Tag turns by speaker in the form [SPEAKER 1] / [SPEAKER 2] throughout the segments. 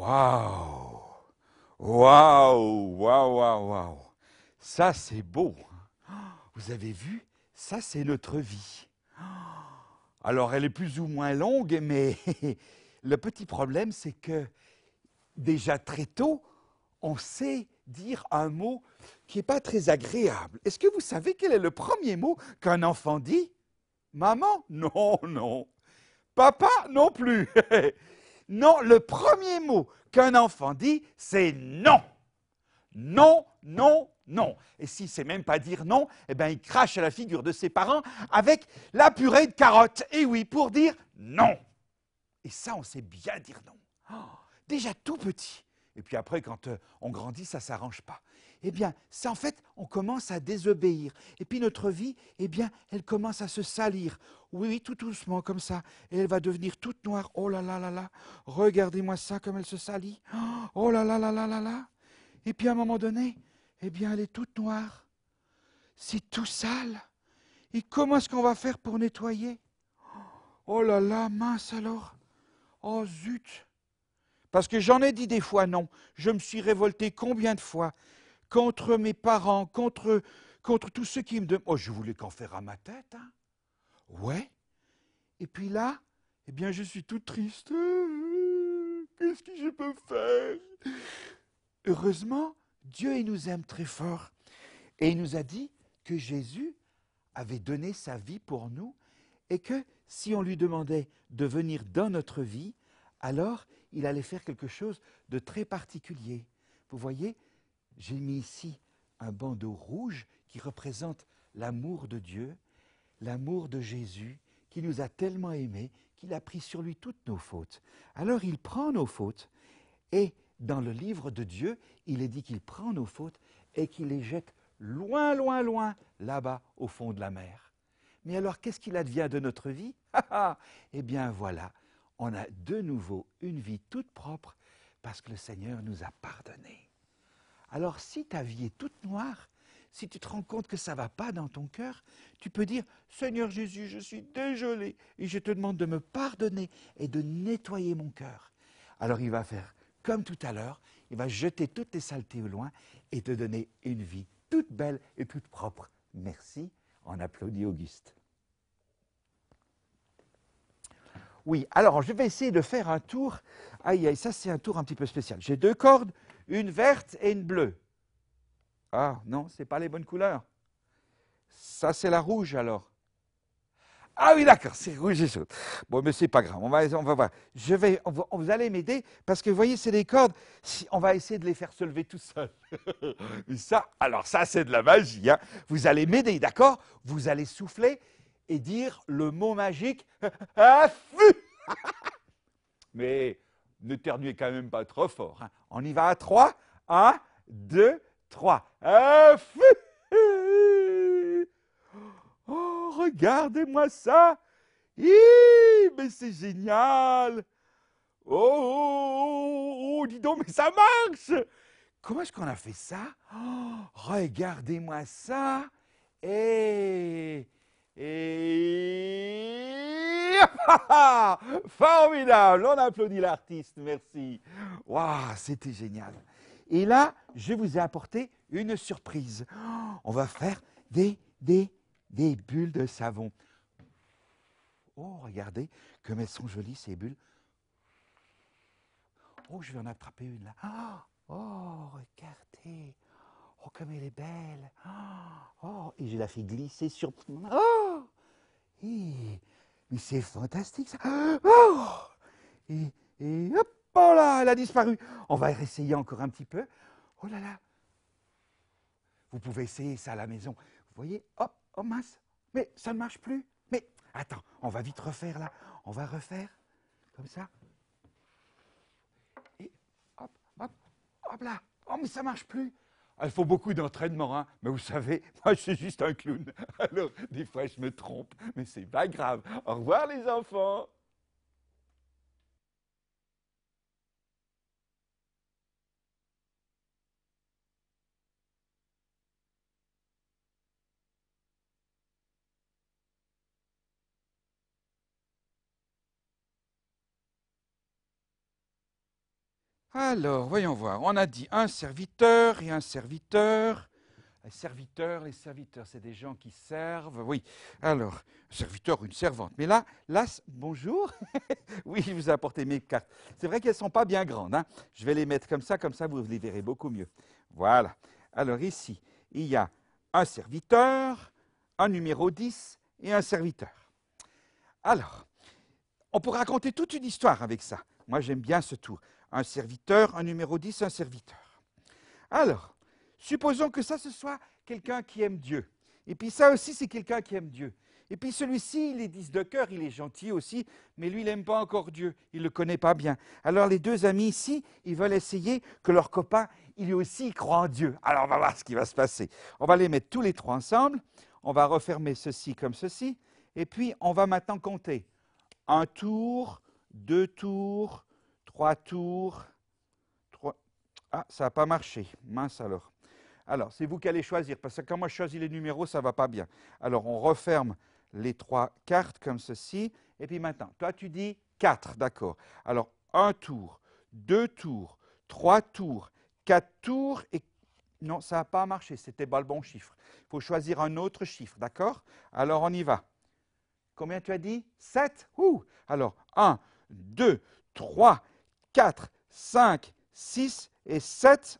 [SPEAKER 1] Waouh! Waouh! Waouh! Waouh! Ça, c'est beau. Hein. Vous avez vu? Ça, c'est notre vie. Alors, elle est plus ou moins longue, mais le petit problème, c'est que déjà très tôt, on sait dire un mot qui n'est pas très agréable. Est-ce que vous savez quel est le premier mot qu'un enfant dit Maman Non, non. Papa non plus. Non, le premier mot qu'un enfant dit, c'est non. Non, non, non. Et s'il ne sait même pas dire non, eh bien, il crache à la figure de ses parents avec la purée de carottes. Et oui, pour dire non. Et ça, on sait bien dire non. Oh, déjà tout petit. Et puis après, quand euh, on grandit, ça ne s'arrange pas eh bien, c'est en fait, on commence à désobéir. Et puis notre vie, eh bien, elle commence à se salir. Oui, oui, tout doucement, comme ça. Et elle va devenir toute noire. Oh là là là là. Regardez-moi ça, comme elle se salit. Oh là là là là là là. Et puis à un moment donné, eh bien, elle est toute noire. C'est tout sale. Et comment est-ce qu'on va faire pour nettoyer Oh là là, mince alors. Oh zut. Parce que j'en ai dit des fois non. Je me suis révolté combien de fois contre mes parents, contre, contre tous ceux qui me demandent. Oh, je voulais qu'en faire à ma tête. Hein. Ouais. Et puis là, eh bien, je suis tout triste. Qu'est-ce que je peux faire Heureusement, Dieu, il nous aime très fort. Et il nous a dit que Jésus avait donné sa vie pour nous et que si on lui demandait de venir dans notre vie, alors il allait faire quelque chose de très particulier. Vous voyez, j'ai mis ici un bandeau rouge qui représente l'amour de Dieu, l'amour de Jésus qui nous a tellement aimés qu'il a pris sur lui toutes nos fautes. Alors il prend nos fautes et dans le livre de Dieu, il est dit qu'il prend nos fautes et qu'il les jette loin, loin, loin, là-bas, au fond de la mer. Mais alors, qu'est-ce qu'il advient de notre vie ah, ah! Eh bien, voilà, on a de nouveau une vie toute propre parce que le Seigneur nous a pardonnés. Alors si ta vie est toute noire, si tu te rends compte que ça ne va pas dans ton cœur, tu peux dire Seigneur Jésus, je suis désolé et je te demande de me pardonner et de nettoyer mon cœur. Alors il va faire comme tout à l'heure, il va jeter toutes tes saletés au loin et te donner une vie toute belle et toute propre. Merci. On applaudit Auguste. Oui, alors je vais essayer de faire un tour. Aïe, aïe, ça c'est un tour un petit peu spécial. J'ai deux cordes, une verte et une bleue. Ah non, ce n'est pas les bonnes couleurs. Ça, c'est la rouge alors. Ah oui, d'accord, c'est rouge et jaune. Bon, mais c'est pas grave, on va, on va voir. Je vais, on vous allez m'aider parce que vous voyez, c'est des cordes. on va essayer de les faire se lever tout seul. ça, alors ça, c'est de la magie. Hein. Vous allez m'aider, d'accord Vous allez souffler et dire le mot magique mais ternuez quand même pas trop fort. Hein, on y va à 3. 1, 2, 3. Oh, regardez-moi ça. mais c'est génial. Oh, oh, oh, oh, dis donc, mais ça marche. Comment est-ce qu'on a fait ça oh, Regardez-moi ça. Et eh, et... Formidable On applaudit l'artiste, merci. Waouh, c'était génial. Et là, je vous ai apporté une surprise. Oh, on va faire des, des, des bulles de savon. Oh, regardez comme elles sont jolies, ces bulles. Oh, je vais en attraper une là. Ah, oh, regardez. Oh, comme elle est belle Oh, et je la fais glisser sur... Oh Mais c'est fantastique, ça oh et, hop Oh là, elle a disparu On va essayer encore un petit peu. Oh là là Vous pouvez essayer ça à la maison. Vous voyez Hop Oh mince Mais ça ne marche plus Mais attends, on va vite refaire là. On va refaire comme ça. Et hop, hop, hop là Oh mais ça ne marche plus ah, il faut beaucoup d'entraînement, hein. mais vous savez, moi je suis juste un clown. Alors, des fois je me trompe, mais c'est pas grave. Au revoir les enfants. Alors, voyons voir. On a dit un serviteur et un serviteur. Les serviteurs, les serviteurs, c'est des gens qui servent. Oui. Alors, serviteur, une servante. Mais là, là, bonjour. oui, je vous ai apporté mes cartes. C'est vrai qu'elles ne sont pas bien grandes. Hein. Je vais les mettre comme ça, comme ça, vous les verrez beaucoup mieux. Voilà. Alors ici, il y a un serviteur, un numéro 10 et un serviteur. Alors, on peut raconter toute une histoire avec ça. Moi, j'aime bien ce tour un serviteur, un numéro 10, un serviteur. Alors, supposons que ça, ce soit quelqu'un qui aime Dieu. Et puis ça aussi, c'est quelqu'un qui aime Dieu. Et puis celui-ci, il est 10 de cœur, il est gentil aussi, mais lui, il n'aime pas encore Dieu, il ne le connaît pas bien. Alors les deux amis ici, ils veulent essayer que leur copain, il aussi croit en Dieu. Alors on va voir ce qui va se passer. On va les mettre tous les trois ensemble, on va refermer ceci comme ceci, et puis on va maintenant compter. Un tour, deux tours, Trois tours. Trois... Ah, ça n'a pas marché. Mince alors. Alors, c'est vous qui allez choisir, parce que quand moi je choisis les numéros, ça ne va pas bien. Alors, on referme les trois cartes comme ceci. Et puis maintenant, toi tu dis 4, d'accord. Alors, un tour, deux tours, trois tours, quatre tours et non, ça n'a pas marché, c'était pas le bon chiffre. Il faut choisir un autre chiffre, d'accord Alors on y va. Combien tu as dit 7 Ouh Alors 1, 2, 3, 4, 5, 6 et 7.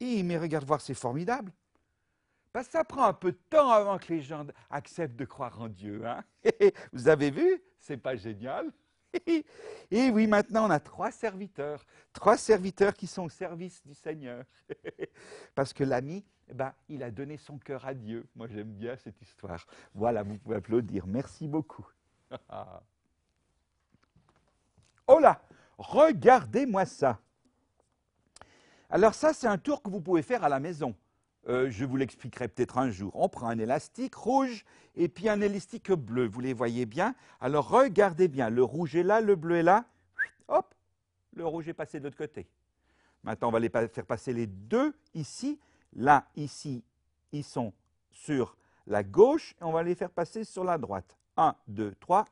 [SPEAKER 1] mais regarde voir, c'est formidable. que bah, ça prend un peu de temps avant que les gens acceptent de croire en Dieu. Hein Vous avez vu C'est pas génial et oui, maintenant on a trois serviteurs, trois serviteurs qui sont au service du Seigneur. Parce que l'ami, bah, il a donné son cœur à Dieu. Moi j'aime bien cette histoire. Voilà, vous pouvez applaudir. Merci beaucoup. Hola. Oh Regardez-moi ça. Alors ça, c'est un tour que vous pouvez faire à la maison. Euh, je vous l'expliquerai peut-être un jour. On prend un élastique rouge et puis un élastique bleu. Vous les voyez bien Alors regardez bien. Le rouge est là, le bleu est là. Hop, le rouge est passé de l'autre côté. Maintenant, on va les faire passer les deux ici. Là, ici, ils sont sur la gauche et on va les faire passer sur la droite. 1, 2, 3.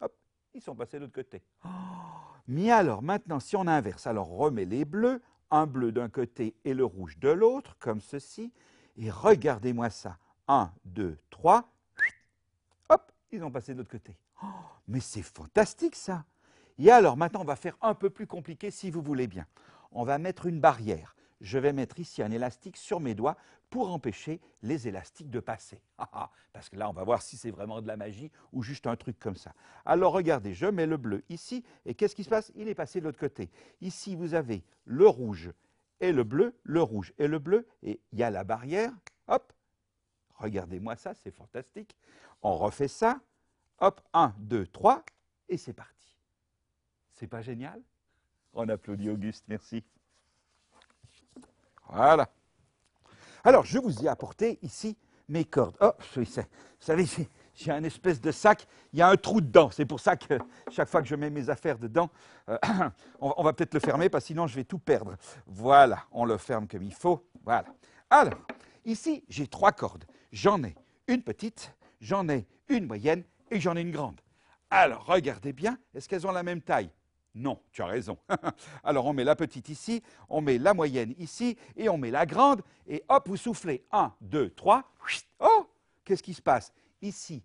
[SPEAKER 1] Hop, ils sont passés de l'autre côté. Oh, mais alors maintenant, si on inverse, alors remet les bleus, un bleu d'un côté et le rouge de l'autre, comme ceci, et regardez-moi ça. 1, 2, 3, hop, ils ont passé de l'autre côté. Oh, mais c'est fantastique ça Et alors maintenant, on va faire un peu plus compliqué si vous voulez bien. On va mettre une barrière je vais mettre ici un élastique sur mes doigts pour empêcher les élastiques de passer. Ah, ah, parce que là, on va voir si c'est vraiment de la magie ou juste un truc comme ça. Alors regardez, je mets le bleu ici, et qu'est-ce qui se passe Il est passé de l'autre côté. Ici, vous avez le rouge et le bleu, le rouge et le bleu, et il y a la barrière, hop, regardez-moi ça, c'est fantastique. On refait ça, hop, 1, 2, 3, et c'est parti. C'est pas génial On applaudit Auguste, merci. Voilà. Alors, je vous ai apporté ici mes cordes. Oh, vous savez, j'ai un espèce de sac, il y a un trou dedans. C'est pour ça que chaque fois que je mets mes affaires dedans, euh, on, va peut-être le fermer parce que sinon je vais tout perdre. Voilà, on le ferme comme il faut. Voilà. Alors, ici, j'ai trois cordes. J'en ai une petite, j'en ai une moyenne et j'en ai une grande. Alors, regardez bien, est-ce qu'elles ont la même taille non, tu as raison. Alors on met la petite ici, on met la moyenne ici, et on met la grande, et hop, vous soufflez. Un, deux, trois, Oh Qu'est-ce qui se passe Ici,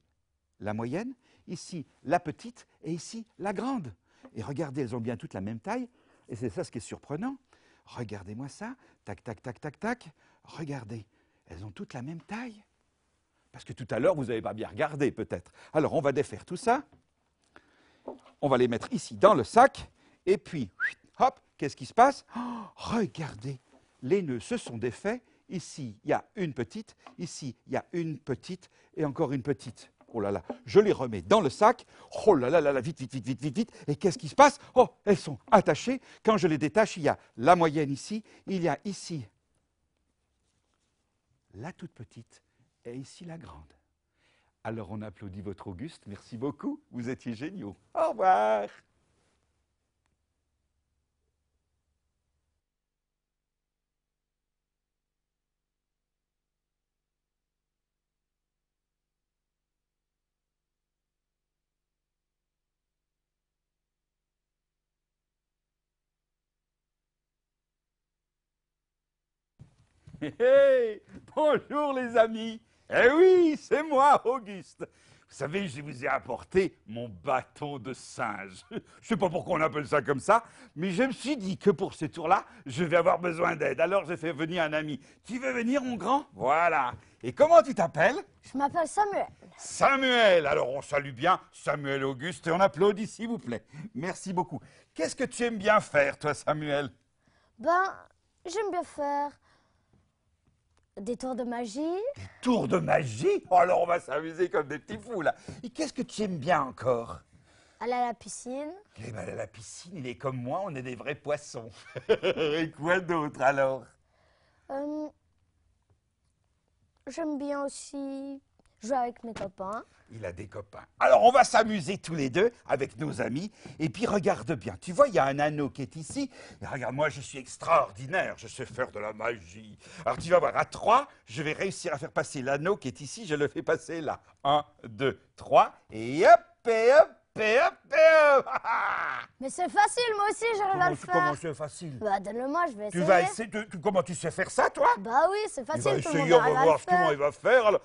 [SPEAKER 1] la moyenne, ici, la petite, et ici, la grande. Et regardez, elles ont bien toutes la même taille, et c'est ça ce qui est surprenant. Regardez-moi ça. Tac, tac, tac, tac, tac. Regardez, elles ont toutes la même taille. Parce que tout à l'heure, vous n'avez pas bien regardé, peut-être. Alors on va défaire tout ça on va les mettre ici dans le sac, et puis, hop, qu'est-ce qui se passe oh, Regardez, les nœuds se sont défaits. Ici, il y a une petite, ici, il y a une petite, et encore une petite. Oh là là, je les remets dans le sac. Oh là là là vite, vite, vite, vite, vite, vite. Et qu'est-ce qui se passe Oh, elles sont attachées. Quand je les détache, il y a la moyenne ici, il y a ici la toute petite, et ici la grande. Alors on applaudit votre Auguste. Merci beaucoup. Vous étiez géniaux. Au revoir. bonjour les amis eh oui, c'est moi, Auguste. Vous savez, je vous ai apporté mon bâton de singe. Je ne sais pas pourquoi on appelle ça comme ça, mais je me suis dit que pour ce tour-là, je vais avoir besoin d'aide. Alors j'ai fait venir un ami. Tu veux venir, mon grand Voilà. Et comment tu t'appelles
[SPEAKER 2] Je m'appelle Samuel.
[SPEAKER 1] Samuel Alors on salue bien Samuel Auguste et on applaudit, s'il vous plaît. Merci beaucoup. Qu'est-ce que tu aimes bien faire, toi, Samuel
[SPEAKER 2] Ben, j'aime bien faire des tours de magie Des
[SPEAKER 1] tours de magie oh, Alors on va s'amuser comme des petits fous là. Et qu'est-ce que tu aimes bien encore
[SPEAKER 2] Aller à la piscine.
[SPEAKER 1] Eh ben, aller à la piscine, il est comme moi, on est des vrais poissons. Et quoi d'autre alors
[SPEAKER 2] euh, J'aime bien aussi jouer avec mes copains.
[SPEAKER 1] Il a des copains. Alors, on va s'amuser tous les deux avec nos amis. Et puis, regarde bien. Tu vois, il y a un anneau qui est ici. regarde, moi, je suis extraordinaire. Je sais faire de la magie. Alors, tu vas voir, à trois, je vais réussir à faire passer l'anneau qui est ici. Je le fais passer là. Un, deux, trois. Et hop, et hop. Et hop, et hop. Mais c'est
[SPEAKER 2] facile, moi aussi, j'arrive à le faire. Comment
[SPEAKER 1] c'est facile
[SPEAKER 2] Bah, donne-le-moi, je vais essayer. Tu vas essayer
[SPEAKER 1] Comment tu sais faire ça, toi
[SPEAKER 2] Bah oui, c'est facile, il va essayer, on va voir comment il
[SPEAKER 1] va faire.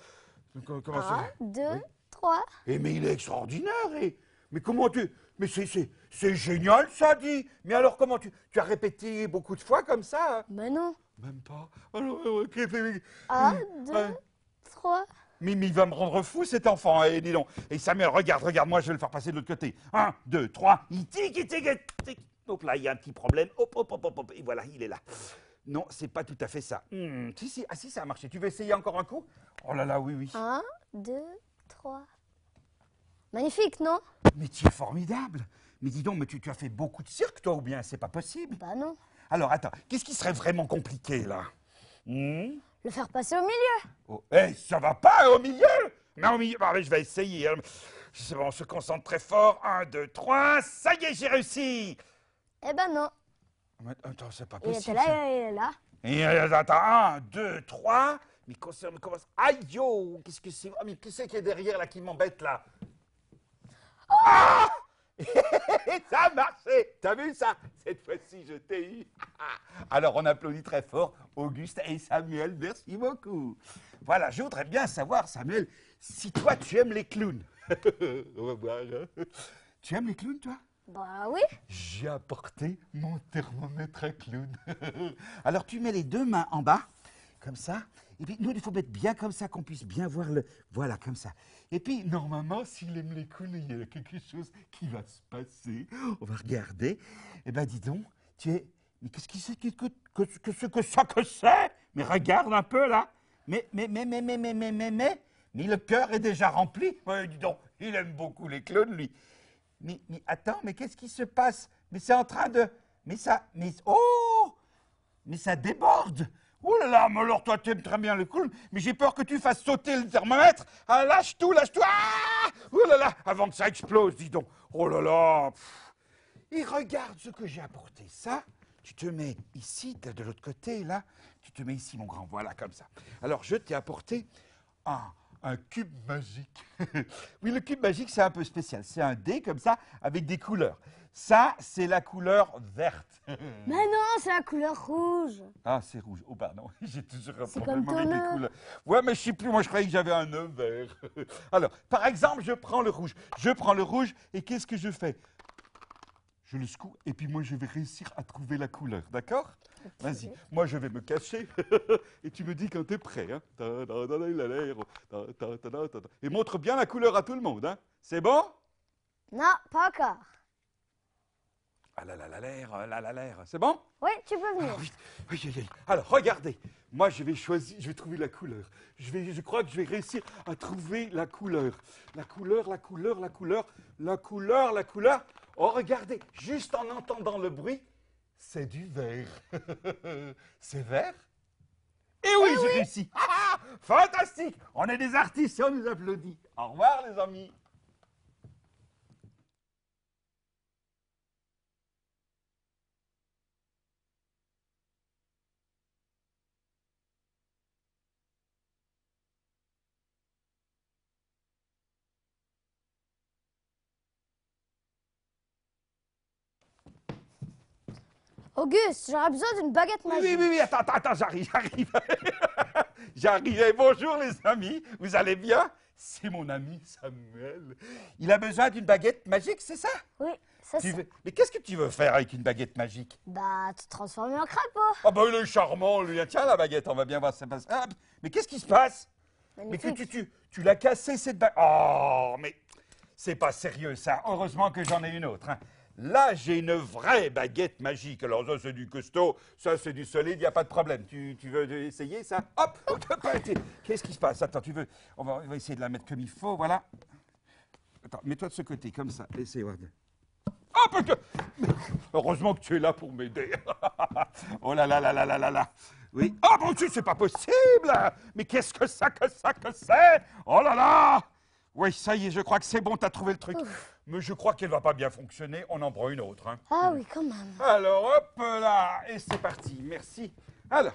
[SPEAKER 1] Comment Un, deux, trois. Eh, mais il est extraordinaire, et eh. Mais comment tu... Mais c'est- génial, ça, dit Mais alors, comment tu... Tu as répété beaucoup de fois comme ça Mais hein bah, non. Même pas. Alors, euh, ok, hmm, mais- Un, deux, trois. mais il va me rendre fou, cet enfant, et eh, dis donc. Et Samuel, regarde, regarde-moi, je vais le faire passer de l'autre côté. Un, deux, trois, il tic, tic, là, il y a un petit problème. Hop, hop, hop, hop, hop. Et voilà, il est là. Non, c'est pas tout à fait ça. Hmm, si, si, ah, si, ça a marché. Tu veux essayer encore un coup Oh là là, oui, oui. Un,
[SPEAKER 2] deux, trois. Magnifique, non
[SPEAKER 1] Mais tu es formidable Mais dis donc, mais tu, as fait beaucoup de cirque, toi, ou bien c'est pas possible Bah non. Alors, attends, qu'est-ce qui serait vraiment compliqué, là hmm Le faire passer au milieu. Oh, Eh, ça va pas, au milieu Mais au milieu, bah, mais je vais essayer. Hein. bon, on se concentre très fort. Un, deux, trois, ça y est, j'ai réussi Eh ben non. Attends, c'est pas possible. Il
[SPEAKER 2] était là,
[SPEAKER 1] il est là. attends, un, deux, trois. Mais commence. Aïe Qu'est-ce que c'est ah, Mais qui c'est qui est derrière là qui m'embête là ah Ça a marché T'as vu ça Cette fois-ci, je t'ai eu. Alors, on applaudit très fort Auguste et Samuel. Merci beaucoup. Voilà, je voudrais bien savoir, Samuel, si toi, tu aimes les clowns. on va voir. Hein. tu aimes les clowns, toi bah oui. J'ai apporté mon thermomètre à clown. Alors tu mets les deux mains en bas, comme ça. Et puis nous, il faut mettre bien comme ça qu'on puisse bien voir le... Voilà, comme ça. Et puis normalement, s'il aime les clowns, il y a quelque chose qui va se passer. On va regarder. Eh ben dis donc, tu es... Mais qu'est-ce qui c'est que, que, que, ça que c'est Mais regarde un peu là. Mais, mais, mais, mais, mais, mais, mais, mais, mais, mais le cœur est déjà rempli. Oui, dis donc, il aime beaucoup les clowns, lui mais, attends, mais qu'est-ce qui se passe Mais c'est en train de. Mais ça. Mais. Oh Mais ça déborde Oh là là, mais alors toi, tu aimes très bien le cool, mais j'ai peur que tu fasses sauter le thermomètre. Ah, lâche tout, lâche tout. Oh là là, avant que ça explose, dis donc. Oh là là. Et regarde ce que j'ai apporté. Ça, tu te mets ici, de l'autre côté, là. Tu te mets ici, mon grand, voilà, comme ça. Alors, je t'ai apporté un, un cube magique. oui, le cube magique, c'est un peu spécial. C'est un dé comme ça, avec des couleurs. Ça, c'est la couleur verte. Mais non,
[SPEAKER 2] c'est la couleur rouge.
[SPEAKER 1] Ah, c'est rouge. Oh, pardon, j'ai toujours un problème avec les couleurs. Ouais, mais je sais plus, moi je croyais que j'avais un œuf vert. Alors, par exemple, je prends le rouge. Je prends le rouge et qu'est-ce que je fais je le secoue, et puis moi je vais réussir à trouver la couleur, d'accord Vas-y, moi je vais me cacher, et tu me dis quand tu es prêt. Hein et montre bien la couleur à tout le monde, hein C'est bon
[SPEAKER 2] Non, pas encore.
[SPEAKER 1] Ah là là là l'air, euh, là là l'air, c'est bon Oui, tu peux venir. Ah Alors regardez, moi je vais choisir, je vais trouver la couleur. Je, vais, je crois que je vais réussir à trouver la couleur. La couleur, la couleur, la couleur, la couleur, la couleur. Oh, regardez, juste en entendant le bruit, c'est du verre. c'est vert Et eh oui, eh j'ai réussi. Ah, ah, fantastique On est des artistes et on nous applaudit. Au revoir, les amis. Auguste,
[SPEAKER 2] j'aurais besoin d'une baguette magique. Oui, oui,
[SPEAKER 1] oui, attends, attends, j'arrive, j'arrive. j'arrive. Eh, bonjour les amis, vous allez bien C'est mon ami Samuel. Il a besoin d'une baguette magique, c'est ça Oui, c'est ça. Mais qu'est-ce que tu veux faire avec une baguette magique
[SPEAKER 2] Bah, te transformer en crapaud. Ah bah, il
[SPEAKER 1] est charmant, lui. Ah, tiens, la baguette, on va bien voir ce qui se passe. Ah, mais qu'est-ce qui se passe Mais tu, tu, l'as cassée, cette baguette. Oh, mais c'est pas sérieux, ça. Heureusement que j'en ai une autre. Hein. Là, j'ai une vraie baguette magique. Alors, ça, c'est du costaud, ça, c'est du solide, il n'y a pas de problème. Tu, veux essayer ça Hop Qu'est-ce qui se passe Attends, tu veux. On va, essayer de la mettre comme il faut, voilà. Attends, mets-toi de ce côté, comme ça. Essaye, Oh, Hop Heureusement que tu es là pour m'aider. oh là là là là là là là. Oui. Oh mon Dieu, c'est pas possible Mais qu'est-ce que ça, que ça, que c'est Oh là là Oui, ça y est, je crois que c'est bon, t'as trouvé le truc. Oh mais je crois qu'elle va pas bien fonctionner. On en prend une autre. Hein. Ah oui, quand même. Alors, hop là, et c'est parti. Merci. Alors,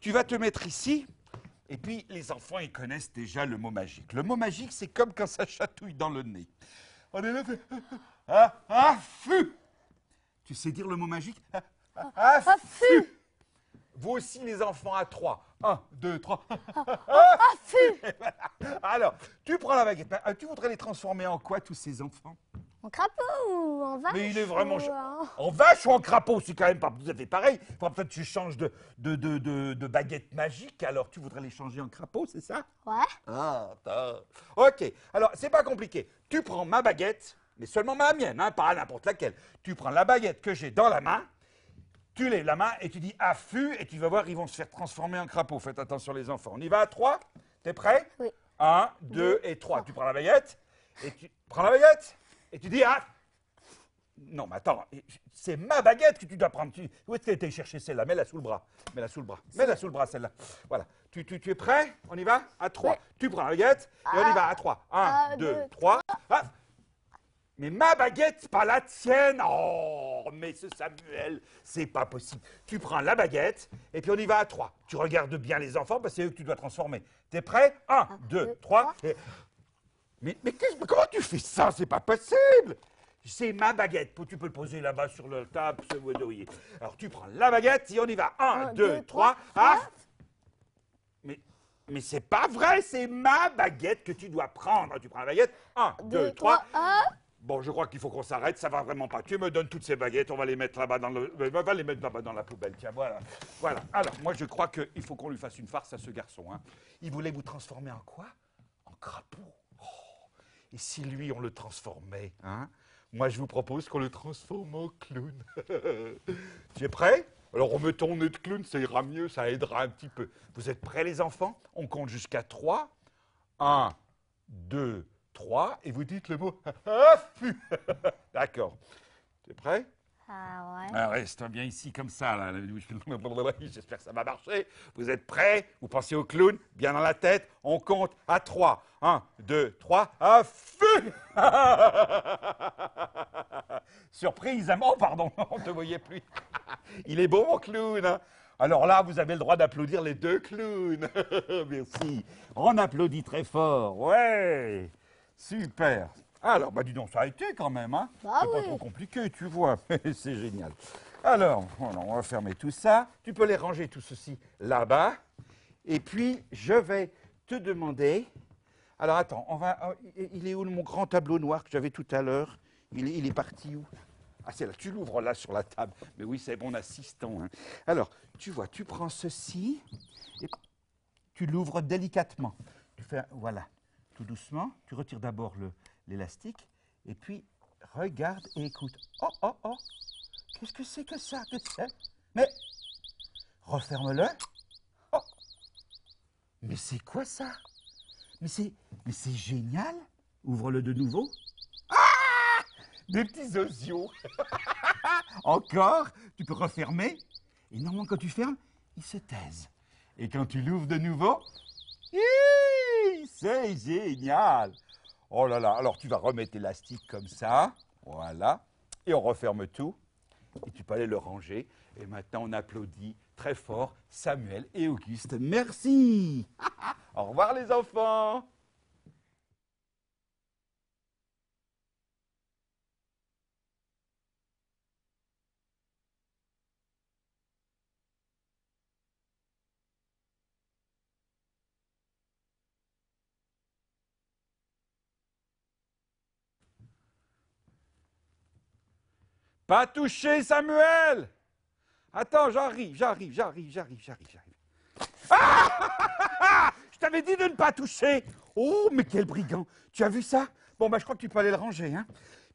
[SPEAKER 1] tu vas te mettre ici. Et puis, les enfants, ils connaissent déjà le mot magique. Le mot magique, c'est comme quand ça chatouille dans le nez. On est là, fait... Ah, ah, fu Tu sais dire le mot magique ah, ah, Vous aussi, les enfants à trois. 1, 2, 3. Ah Alors, tu prends la baguette. Euh, tu voudrais les transformer en quoi, tous ces enfants
[SPEAKER 2] En crapaud ou en vache Mais il est vraiment...
[SPEAKER 1] en... vache ou en crapaud C'est quand même pas Vous à pareil. Enfin, peut-être tu changes de, de, de, baguette magique. Alors, tu voudrais les changer en crapaud, c'est ça Ouais. Ah, ok. Alors, c'est pas compliqué. Tu prends ma baguette, mais seulement ma mienne, hein, pas n'importe laquelle. Tu prends la baguette que j'ai dans la main tu lèves la main et tu dis affût, et tu vas voir, ils vont se faire transformer en crapaud. Faites attention les enfants. On y va à trois T'es prêt Oui. Un, deux et trois. Tu prends la baguette, et tu prends la baguette, et tu dis ah non, mais attends, c'est ma baguette que tu dois prendre. où est-ce qu'elle été chercher celle-là Mets-la sous le bras. Mets-la sous le bras. Mets-la sous le bras, celle-là. Voilà. Tu, tu, tu, es prêt On y va À 3. Tu prends la baguette et on y ah. va. À 3. 1, 2, 3. Ah mais ma baguette, pas la tienne. Oh, mais ce Samuel, c'est pas possible. Tu prends la baguette et puis on y va à trois. Tu regardes bien les enfants parce que c'est eux que tu dois transformer. T'es prêt Un, deux, trois. Mais, mais, comment tu fais ça C'est pas possible. C'est ma baguette. Tu peux le poser là-bas sur le table, ce Alors tu prends la baguette et on y va. Un, deux, trois. Ah. Mais mais c'est pas vrai, c'est ma baguette que tu dois prendre. Tu prends la baguette. Un, deux, deux trois. Bon, je crois qu'il faut qu'on s'arrête, ça va vraiment pas. Tu me donnes toutes ces baguettes, on va les mettre là-bas dans le, euh, mettre dans la poubelle. Tiens, voilà. Voilà. Alors, moi, je crois qu'il faut qu'on lui fasse une farce à ce garçon. Hein. Il voulait vous transformer en quoi En crapaud. Oh. Et si lui, on le transformait hein Moi, je vous propose qu'on le transforme en clown. tu es prêt Alors, on met ton nez de clown, ça ira mieux, ça aidera un petit peu. Vous êtes prêts, les enfants On compte jusqu'à 3. 1, 2, 3 et vous dites le mot D'accord. T'es prêt Ah ouais. reste ah bien ici comme ça. Là. J'espère que ça va marcher. Vous êtes prêts Vous pensez au clown Bien dans la tête. On compte à 3. 1, 2, 3. À Surprise. Hein oh, pardon, on ne te voyait plus. Il est beau, mon clown. Hein alors là, vous avez le droit d'applaudir les deux clowns. Merci. On applaudit très fort. Ouais. Super. Alors, bah dis donc, ça a été quand même, hein bah C'est pas trop compliqué, tu vois. C'est génial. Alors, on va fermer tout ça. Tu peux les ranger tout ceci là-bas. Et puis, je vais te demander. Alors, attends, on va. Oh, il est où mon grand tableau noir que j'avais tout à l'heure il, est parti où Ah, c'est là. Tu l'ouvres là sur la table. Mais oui, c'est mon assistant. Hein. Alors, tu vois, tu prends ceci et tu l'ouvres délicatement. Tu fais. Voilà tout doucement. Tu retires d'abord l'élastique et puis regarde et écoute. Oh, oh, oh Qu'est-ce que c'est que ça Mais referme-le. Oh Mais c'est quoi ça Mais c'est mais c'est génial. Ouvre-le de nouveau. Ah Des petits osios. Encore Tu peux refermer. Et normalement quand tu fermes, il se taise. Et quand tu l'ouvres de nouveau, c'est génial Oh là là, alors tu vas remettre l'élastique comme ça, voilà, et on referme tout, et tu peux aller le ranger. Et maintenant, on applaudit très fort Samuel et Auguste. Merci Au revoir les enfants Pas touché, Samuel Attends, j'arrive, j'arrive, j'arrive, j'arrive, j'arrive, j'arrive. Ah Je t'avais dit de ne pas toucher Oh, mais quel brigand Tu as vu ça Bon, bah, je crois que tu peux aller le ranger, hein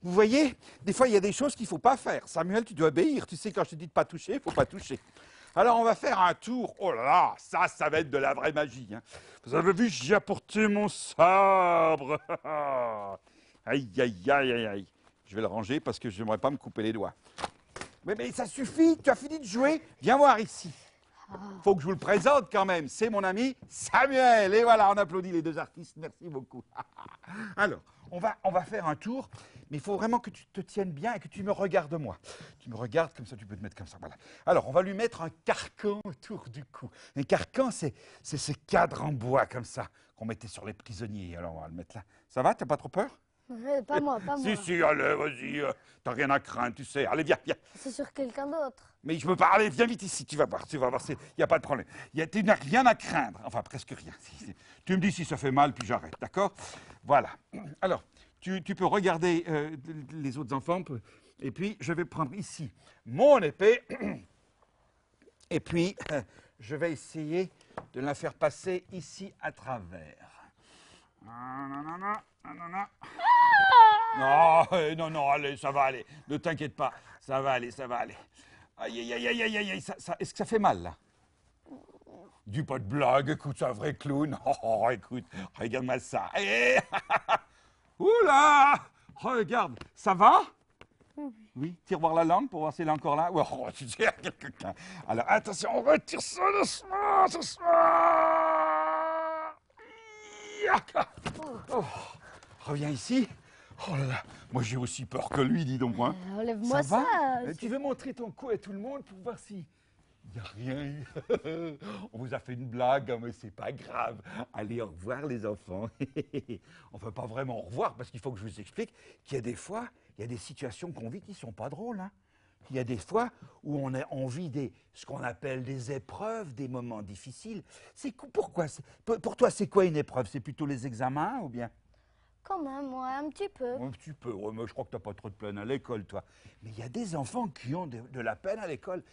[SPEAKER 1] vous voyez, des fois, il y a des choses qu'il ne faut pas faire. Samuel, tu dois obéir. Tu sais, quand je te dis de ne pas toucher, il ne faut pas toucher. Alors, on va faire un tour. Oh là là, ça, ça va être de la vraie magie. Hein. Vous avez vu, j'ai apporté mon sabre. aïe, aïe, aïe, aïe, aïe. Je vais le ranger parce que je n'aimerais pas me couper les doigts. Mais, ça suffit, tu as fini de jouer. Viens voir ici. Faut que je vous le présente quand même. C'est mon ami Samuel. Et voilà, on applaudit les deux artistes. Merci beaucoup. Alors, on va, on va faire un tour, mais il faut vraiment que tu te tiennes bien et que tu me regardes moi. Tu me regardes comme ça, tu peux te mettre comme ça. Voilà. Alors, on va lui mettre un carcan autour du cou. Un carcan, c'est ce cadre en bois comme ça qu'on mettait sur les prisonniers. Alors, on va le mettre là. Ça va T'as pas trop peur
[SPEAKER 2] pas moi, pas moi. Si, si, allez, vas-y.
[SPEAKER 1] Euh, t'as rien à craindre, tu sais. Allez, viens, viens.
[SPEAKER 2] C'est sur quelqu'un d'autre.
[SPEAKER 1] Mais je peux pas. Allez, viens vite ici, tu vas voir, tu vas voir. Il n'y a pas de problème. Tu n'as rien à craindre. Enfin, presque rien. Tu me dis si ça fait mal, puis j'arrête, d'accord Voilà. Alors, tu, peux regarder euh, les autres enfants. Et puis, je vais prendre ici mon épée. Et puis, euh, je vais essayer de la faire passer ici à travers. Non, non, non, allez, ça va aller. Ne t'inquiète pas, ça va aller, ça va aller. Aïe, aïe, aïe, aïe, aïe, aïe, ça, ça, est-ce que ça fait mal, là Du pas de blague, écoute, c'est un vrai clown. Oh, écoute, regarde-moi ça. Eh Oula Regarde, ça va oui, tire voir la lampe pour voir si elle est encore là. Oh, tu dis quelqu'un. Alors, attention, on retire ça doucement, doucement. Oh, reviens ici. Oh là là, moi j'ai aussi peur que lui, dis donc. Hein. Euh, moi ça. Eh, tu veux montrer ton cou à tout le monde pour voir si. Il a rien. On vous a fait une blague, hein, mais c'est pas grave. Allez, au revoir les enfants. On ne veut pas vraiment revoir parce qu'il faut que je vous explique qu'il y a des fois, il y a des situations qu'on vit qui sont pas drôles. Hein. Il y a des fois où on, a, envie vit ce qu'on appelle des épreuves, des moments difficiles. C'est pourquoi Pour toi, c'est quoi une épreuve C'est plutôt les examens ou bien
[SPEAKER 2] Quand même, un petit peu. Un
[SPEAKER 1] petit peu. Moi, je crois que tu n'as pas trop de peine à l'école, toi. Mais il y a des enfants qui ont de, de la peine à l'école.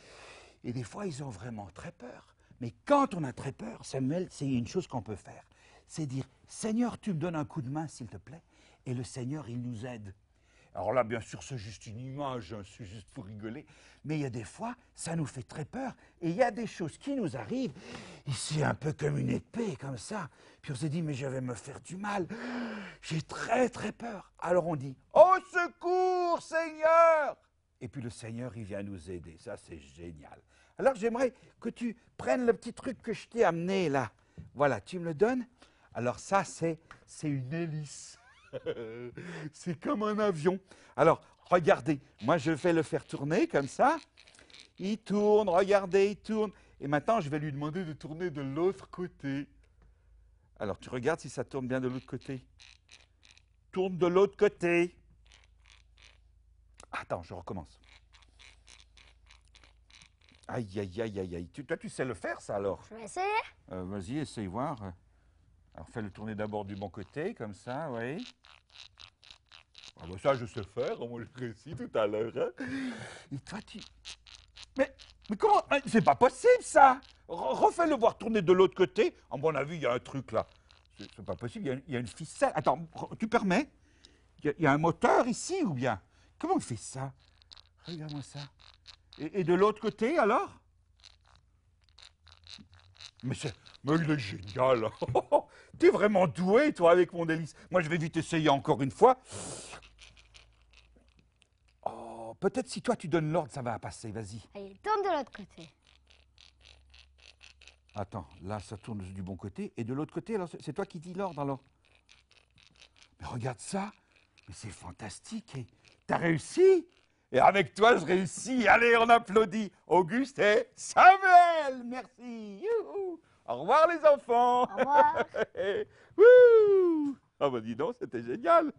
[SPEAKER 1] Et des fois, ils ont vraiment très peur. Mais quand on a très peur, Samuel, c'est une chose qu'on peut faire. C'est dire, Seigneur, tu me donnes un coup de main, s'il te plaît. Et le Seigneur, il nous aide. Alors là, bien sûr, c'est juste une image, hein, c'est juste pour rigoler. Mais il y a des fois, ça nous fait très peur. Et il y a des choses qui nous arrivent, ici, un peu comme une épée, comme ça. Puis on se dit, mais je vais me faire du mal. J'ai très, très peur. Alors on dit, au secours, Seigneur Et puis le Seigneur, il vient nous aider. Ça, c'est génial. Alors j'aimerais que tu prennes le petit truc que je t'ai amené là. Voilà, tu me le donnes. Alors ça, c'est une hélice. c'est comme un avion. Alors, regardez, moi je vais le faire tourner comme ça. Il tourne, regardez, il tourne. Et maintenant, je vais lui demander de tourner de l'autre côté. Alors, tu regardes si ça tourne bien de l'autre côté. Tourne de l'autre côté. Attends, je recommence. Aïe, aïe, aïe, aïe, aïe. toi, tu sais le faire, ça, alors Je vais essayer. Euh, vas-y, essaye voir. Alors fais-le tourner d'abord du bon côté, comme ça, oui. Ah, bah, ça, je sais faire, on le récit tout à l'heure. Hein? Et toi, tu... Mais, mais comment... Ah, c'est pas possible, ça Refais-le voir tourner de l'autre côté. À mon avis, il y a un truc, là. C'est pas possible, il y, a, une ficelle. Attends, tu permets il y, a, un moteur ici, ou bien Comment on fait ça Regarde-moi ça. Et, de l'autre côté, alors mais, c'est... mais il est génial. Hein. T'es vraiment doué, toi, avec mon délice. Moi, je vais vite essayer encore une fois. Oh, peut-être si toi, tu donnes l'ordre, ça va passer. Vas-y.
[SPEAKER 2] Allez, tourne de l'autre côté.
[SPEAKER 1] Attends, là, ça tourne du bon côté. Et de l'autre côté, c'est toi qui dis l'ordre, alors. Mais regarde ça. Mais c'est fantastique. Et t'as réussi. Et avec toi, je réussis. Allez, on applaudit. Auguste et Samuel. Merci. Youhou. Au revoir les enfants. Au revoir. Wouh Ah oh, bah dis donc, c'était génial.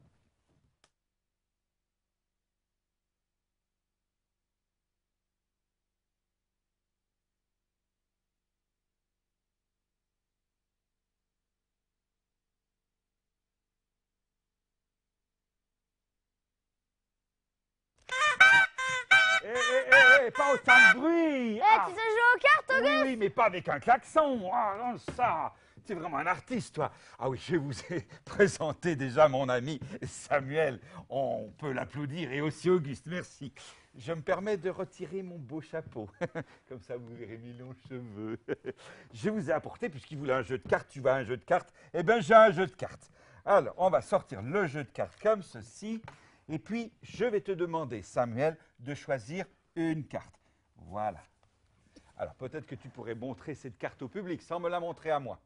[SPEAKER 1] Eh, eh, eh, eh pas autant de bruit Eh, tu ah. sais jouer au oui, mais pas avec un klaxon. Ah, ça. Tu es vraiment un artiste, toi. Ah oui, je vous ai présenté déjà mon ami Samuel. On peut l'applaudir et aussi Auguste. Merci. Je me permets de retirer mon beau chapeau. Comme ça, vous verrez mes longs cheveux. je vous ai apporté, puisqu'il voulait un jeu de cartes, tu vas un jeu de cartes. Eh bien, j'ai un jeu de cartes. Alors, on va sortir le jeu de cartes comme ceci. Et puis, je vais te demander, Samuel, de choisir une carte. Voilà. Alors peut-être que tu pourrais montrer cette carte au public sans me la montrer à moi.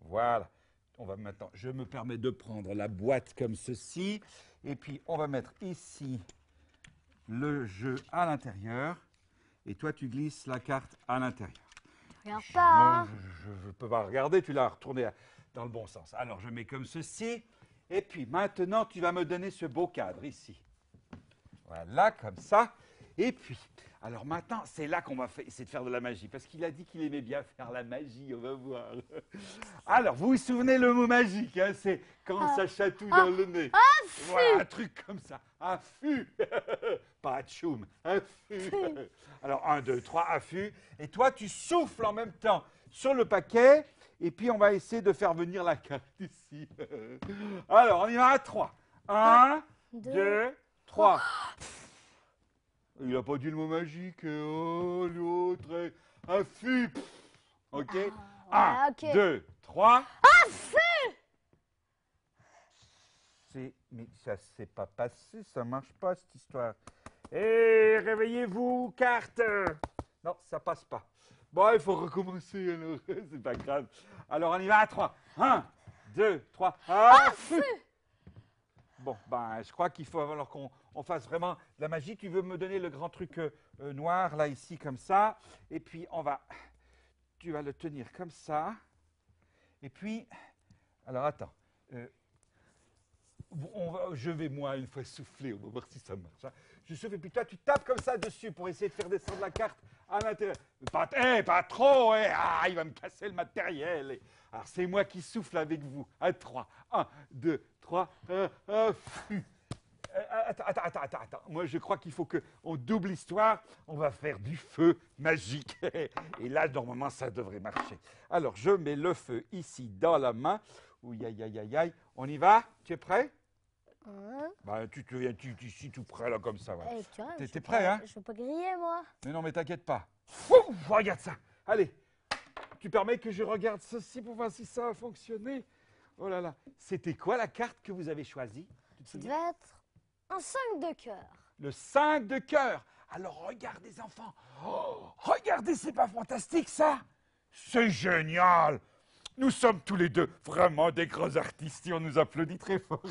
[SPEAKER 1] Voilà. On va maintenant, je me permets de prendre la boîte comme ceci. Et puis on va mettre ici le jeu à l'intérieur. Et toi, tu glisses la carte à l'intérieur.
[SPEAKER 2] Regarde pas. Hein.
[SPEAKER 1] je ne peux pas regarder, tu l'as retournée dans le bon sens. Alors je mets comme ceci. Et puis maintenant, tu vas me donner ce beau cadre ici. Voilà, comme ça. Et puis, alors maintenant, c'est là qu'on va essayer de faire de la magie, parce qu'il a dit qu'il aimait bien faire la magie, on va voir. Alors, vous vous souvenez le mot magique, hein, c'est quand ah. ça chatouille ah. dans le nez. Ah, un truc comme ça, affût Pas tchoum, affût Alors, un, deux, trois, affût. Et toi, tu souffles en même temps sur le paquet, et puis on va essayer de faire venir la carte ici. Alors, on y va à trois. Un, deux, trois. trois. Il a pas dit le mot magique. Euh, oh, l'autre. Oh, un fût. OK. Ah, Un, deux, trois. Mais ça s'est pas passé. Ça marche pas, cette histoire. Hé, eh, réveillez-vous, carte Non, ça passe pas. Bon, il faut recommencer alors. C'est pas grave. Alors, on y va à trois. Un, deux, trois. Bon, ben, je crois qu'il faut alors qu'on on fasse vraiment de la magie. Tu veux me donner le grand truc euh, euh, noir, là, ici, comme ça. Et puis, on va... Tu vas le tenir comme ça. Et puis... Alors, attends. Euh, je vais, moi, une fois souffler. On va voir si ça marche. Hein. Je souffle. Et puis, toi, tu tapes comme ça dessus pour essayer de faire descendre la carte à l'intérieur. Pas, eh, pas trop. Hey, eh, ah, il va me casser le matériel. Eh. alors, c'est moi qui souffle avec vous. À 3. 1, 2, 3. Euh, attends, euh, attends, attends, attends. Moi, je crois qu'il faut qu'on double l'histoire. On va faire du feu magique. Et là, normalement, ça devrait marcher. Alors, je mets le feu ici dans la main. Ouh, aïe, aïe, aïe, aïe. On y va Tu es prêt ouais. Hein? bah, tu te viens tu, ici tout prêt, là, comme ça. Ouais. Hey, eh, T'es prêt, hein Je
[SPEAKER 2] veux pas griller,
[SPEAKER 1] moi. Mais non, mais t'inquiète pas. regarde ça. Allez, tu permets que je regarde ceci pour voir si ça a fonctionné Oh là là. C'était quoi la carte que vous avez choisie Tu devait
[SPEAKER 2] un 5 de cœur.
[SPEAKER 1] Le 5 de cœur. Alors regardez enfants. Oh, regardez, c'est pas fantastique ça C'est génial. Nous sommes tous les deux vraiment des gros artistes et on nous applaudit très fort.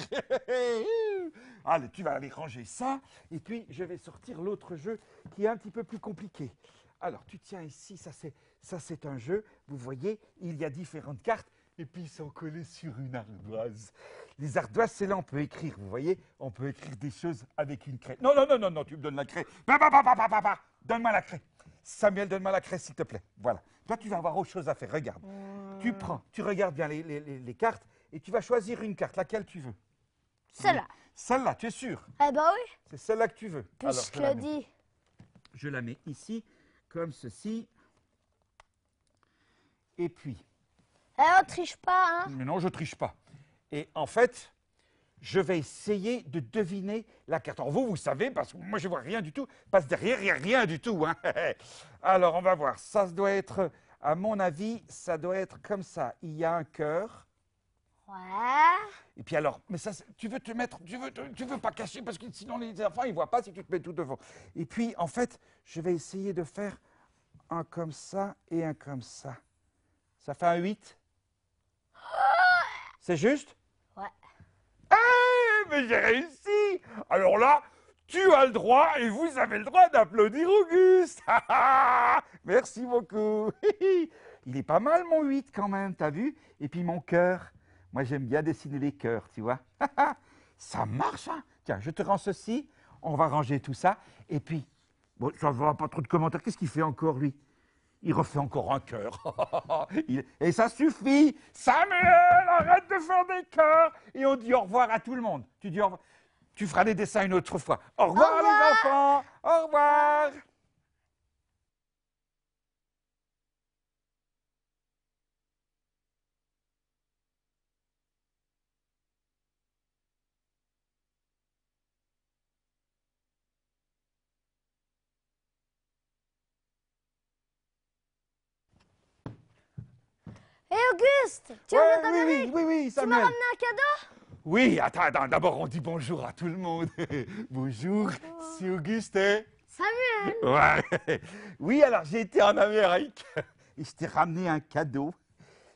[SPEAKER 1] Allez, tu vas aller ranger ça et puis je vais sortir l'autre jeu qui est un petit peu plus compliqué. Alors, tu tiens ici, ça c'est un jeu. Vous voyez, il y a différentes cartes et puis ils sont collés sur une ardoise. Les ardoises, c'est là on peut écrire, vous voyez On peut écrire des choses avec une craie. Non, non, non, non, non, tu me donnes la craie. donne-moi la craie. Samuel, donne-moi la craie, s'il te plaît. Voilà. Toi, tu vas avoir autre chose à faire. Regarde. Tu prends, tu regardes bien les, cartes et tu vas choisir une carte, laquelle tu veux. Celle-là. Celle-là, tu es sûr Eh ben oui. C'est celle-là que tu veux. Puis Alors, je, te le dis. Je la mets ici, comme ceci. Et puis,
[SPEAKER 2] eh, ne triche pas, hein.
[SPEAKER 1] Mais non, je triche pas. Et en fait, je vais essayer de deviner la carte. En vous, vous savez, parce que moi, je vois rien du tout. Passe derrière, il n'y a rien du tout. Hein. Alors, on va voir. Ça doit être, à mon avis, ça doit être comme ça. Il y a un cœur. Ouais. Et puis alors, mais ça, tu veux te mettre, tu veux, tu veux pas cacher parce que sinon les enfants ils voient pas si tu te mets tout devant. Et puis en fait, je vais essayer de faire un comme ça et un comme ça. Ça fait un 8 c'est juste Ouais. Eh, mais j'ai réussi Alors là, tu as le droit et vous avez le droit d'applaudir Auguste Merci beaucoup Il est pas mal mon 8 quand même, t'as vu Et puis mon cœur. Moi j'aime bien dessiner les cœurs, tu vois. ça marche, hein Tiens, je te rends ceci, on va ranger tout ça. Et puis, bon, ça ne va pas trop de commentaires. Qu'est-ce qu'il fait encore lui il refait encore un cœur. et ça suffit Samuel, arrête de faire des cœurs Et on dit au revoir à tout le monde. Tu dis au revoir. Tu feras des dessins une autre fois. Au revoir, au revoir. les enfants Au revoir
[SPEAKER 2] Hé eh, Auguste, tu ouais, viens d'Amérique oui, oui, oui, Tu m'as ramené un cadeau
[SPEAKER 1] Oui, attends, d'abord on dit bonjour à tout le monde. bonjour, c'est Auguste. Hein
[SPEAKER 2] Samuel
[SPEAKER 1] Oui, alors j'ai été en Amérique et je t'ai ramené un cadeau.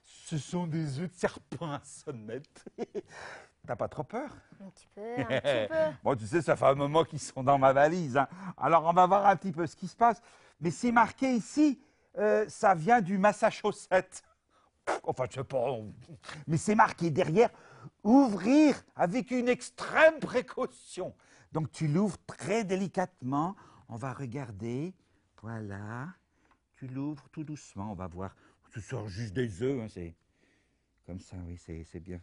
[SPEAKER 1] Ce sont des œufs de serpent à sonnette. T'as pas trop peur Un petit peu, un petit peu. bon, tu sais, ça fait un moment qu'ils sont dans ma valise. Hein. Alors, on va voir un petit peu ce qui se passe. Mais c'est marqué ici, euh, ça vient du Massachusetts. Enfin, je sais pas. Mais c'est marqué derrière ouvrir avec une extrême précaution. Donc tu l'ouvres très délicatement. On va regarder. Voilà. Tu l'ouvres tout doucement. On va voir. Tu sors juste des œufs. Hein, c'est comme ça, oui, c'est bien.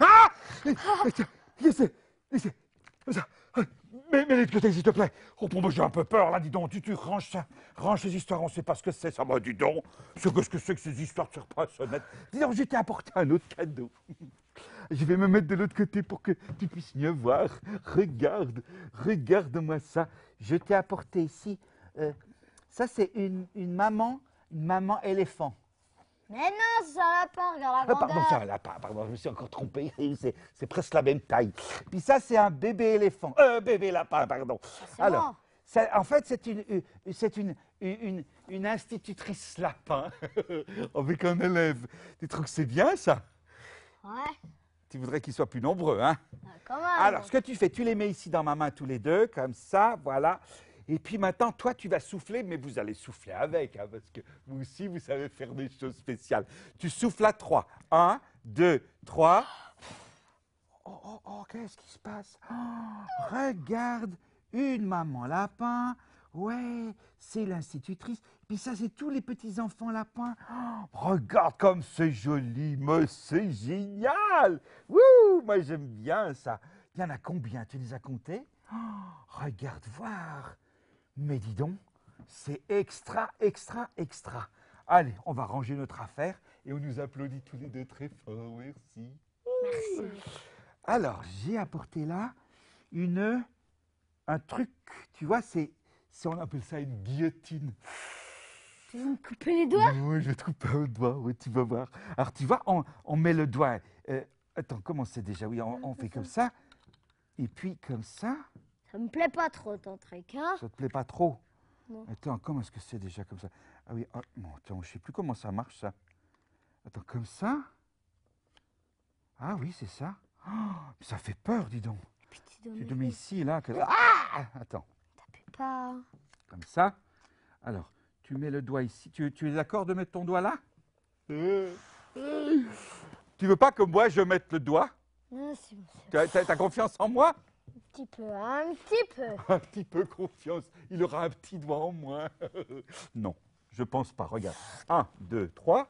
[SPEAKER 1] Ah, ah mais, mets-les de côté, s'il te plaît. Oh, bon, j'ai un peu peur, là, dis donc. Tu, ranges ça. Range ces histoires, on sait pas ce que c'est, ça, moi, dis donc. Ce que, que c'est que ces histoires de surpassonnettes. Dis donc, je t'ai apporté un autre cadeau. Je vais me mettre de l'autre côté pour que tu puisses mieux voir. Regarde, regarde-moi ça. Je t'ai apporté ici. Euh, ça, c'est une, une maman, une maman éléphant.
[SPEAKER 2] Mais non, c'est un lapin, regarde la pardon,
[SPEAKER 1] c'est un lapin, pardon, je me suis encore trompé. C'est presque la même taille. Puis ça, c'est un bébé éléphant. Euh, bébé lapin, pardon. Alors, en fait, c'est une, euh, c'est une, une, une institutrice lapin avec oh, un élève. trouves que c'est bien ça. Ouais, Tu voudrais qu'ils soient plus nombreux, hein
[SPEAKER 2] Ah, Alors, ce que tu
[SPEAKER 1] fais, tu les mets ici dans ma main tous les deux, comme ça, voilà. Et puis maintenant, toi, tu vas souffler, mais vous allez souffler avec, hein, parce que vous aussi, vous savez faire des choses spéciales. Tu souffles à trois. Un, deux, trois. Oh, oh, oh, qu'est-ce qui se passe oh, Regarde, une maman lapin. Ouais, c'est l'institutrice. Puis ça, c'est tous les petits-enfants lapins. Oh, regarde comme c'est joli, mais c'est génial Wouh, moi j'aime bien ça. Il y en a combien Tu les as comptés oh, Regarde voir. Mais dis donc, c'est extra, extra, extra. Allez, on va ranger notre affaire et on nous applaudit tous les deux très fort. Merci. Merci. Alors, j'ai apporté là une, un truc, tu vois, c'est, on appelle ça une guillotine. Tu veux me couper les doigts Oui, je te coupe un doigt, oui, tu vas voir. Alors, tu vois, on, met le doigt. Euh, attends, comment c'est déjà Oui, on ah, fait comme ça, et puis comme ça.
[SPEAKER 2] Ça me plaît pas trop ton truc, hein.
[SPEAKER 1] Ça te plaît pas trop Attends, comment est-ce que c'est déjà comme ça Ah oui, oh, attends, je sais plus comment ça marche ça. Attends, comme ça Ah oui, c'est ça. Oh, ça fait peur, dis donc. Tu te mets ici, là. Que... Ah, ah! Attends.
[SPEAKER 2] T'as peur.
[SPEAKER 1] Comme ça. Alors, tu mets le doigt ici. Tu, es d'accord de mettre ton doigt là euh. Tu veux pas que moi je mette le doigt Non, c'est bon. Tu confiance en moi
[SPEAKER 2] un petit peu, un petit peu.
[SPEAKER 1] Un petit peu confiance, il aura un petit doigt en moins. non, je pense pas. Regarde. Un, deux, trois.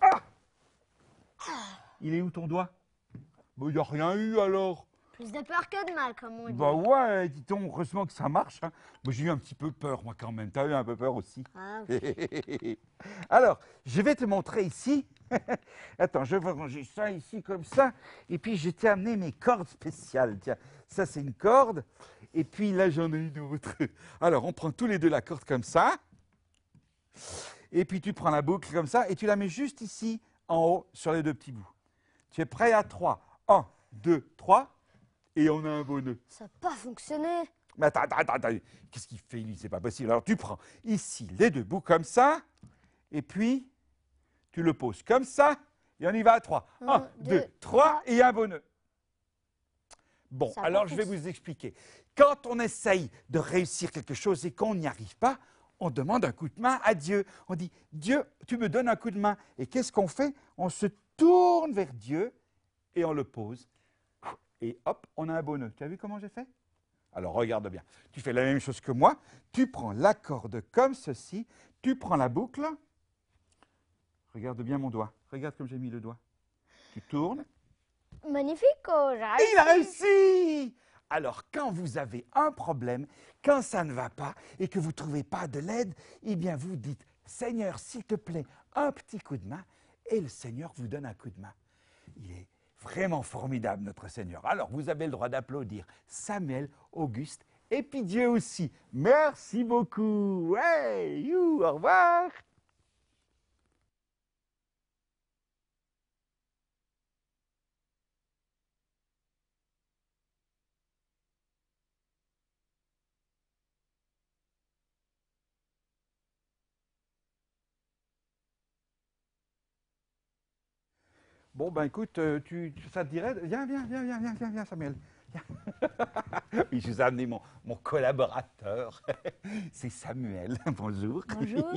[SPEAKER 1] Ah, ah. Il est où ton doigt Il n'y a rien eu alors. Plus
[SPEAKER 2] de peur que de mal, comme on bah dit. Bah
[SPEAKER 1] ouais, dis donc, heureusement que ça marche. Hein. j'ai eu un petit peu peur, moi, quand même. T'as eu un peu peur aussi. Ah. alors, je vais te montrer ici Attends, je vais ranger ça ici comme ça. Et puis, je t'ai amené mes cordes spéciales. Tiens, ça, c'est une corde. Et puis là, j'en ai une autre. Alors, on prend tous les deux la corde comme ça. Et puis, tu prends la boucle comme ça. Et tu la mets juste ici, en haut, sur les deux petits bouts. Tu es prêt à trois. 1, 2, 3. Et on a un beau nœud.
[SPEAKER 2] Ça n'a pas fonctionné.
[SPEAKER 1] Mais attends, attends, attends. Qu'est-ce qu'il fait, lui C'est pas possible. Alors, tu prends ici les deux bouts comme ça. Et puis, tu le poses comme ça, et on y va à trois. Un, deux, trois, et un bon Bon, alors je vais vous expliquer. Quand on essaye de réussir quelque chose et qu'on n'y arrive pas, on demande un coup de main à Dieu. On dit, Dieu, tu me donnes un coup de main. Et qu'est-ce qu'on fait On se tourne vers Dieu et on le pose. Et hop, on a un beau Tu as vu comment j'ai fait Alors regarde bien. Tu fais la même chose que moi. Tu prends la corde comme ceci. Tu prends la boucle Regarde bien mon doigt. Regarde comme j'ai mis le doigt. Tu tournes.
[SPEAKER 2] Magnifique, oh, j'ai il a
[SPEAKER 1] réussi Alors, quand vous avez un problème, quand ça ne va pas et que vous ne trouvez pas de l'aide, eh bien, vous dites Seigneur, s'il te plaît, un petit coup de main. Et le Seigneur vous donne un coup de main. Il est vraiment formidable, notre Seigneur. Alors, vous avez le droit d'applaudir Samuel, Auguste et puis Dieu aussi. Merci beaucoup. Ouais, you, au revoir. Bon, ben écoute, euh, tu, ça te dirait. Viens, viens, viens, viens, viens, viens, Samuel. je vous ai amené mon, collaborateur. C'est Samuel. Bonjour. Bonjour.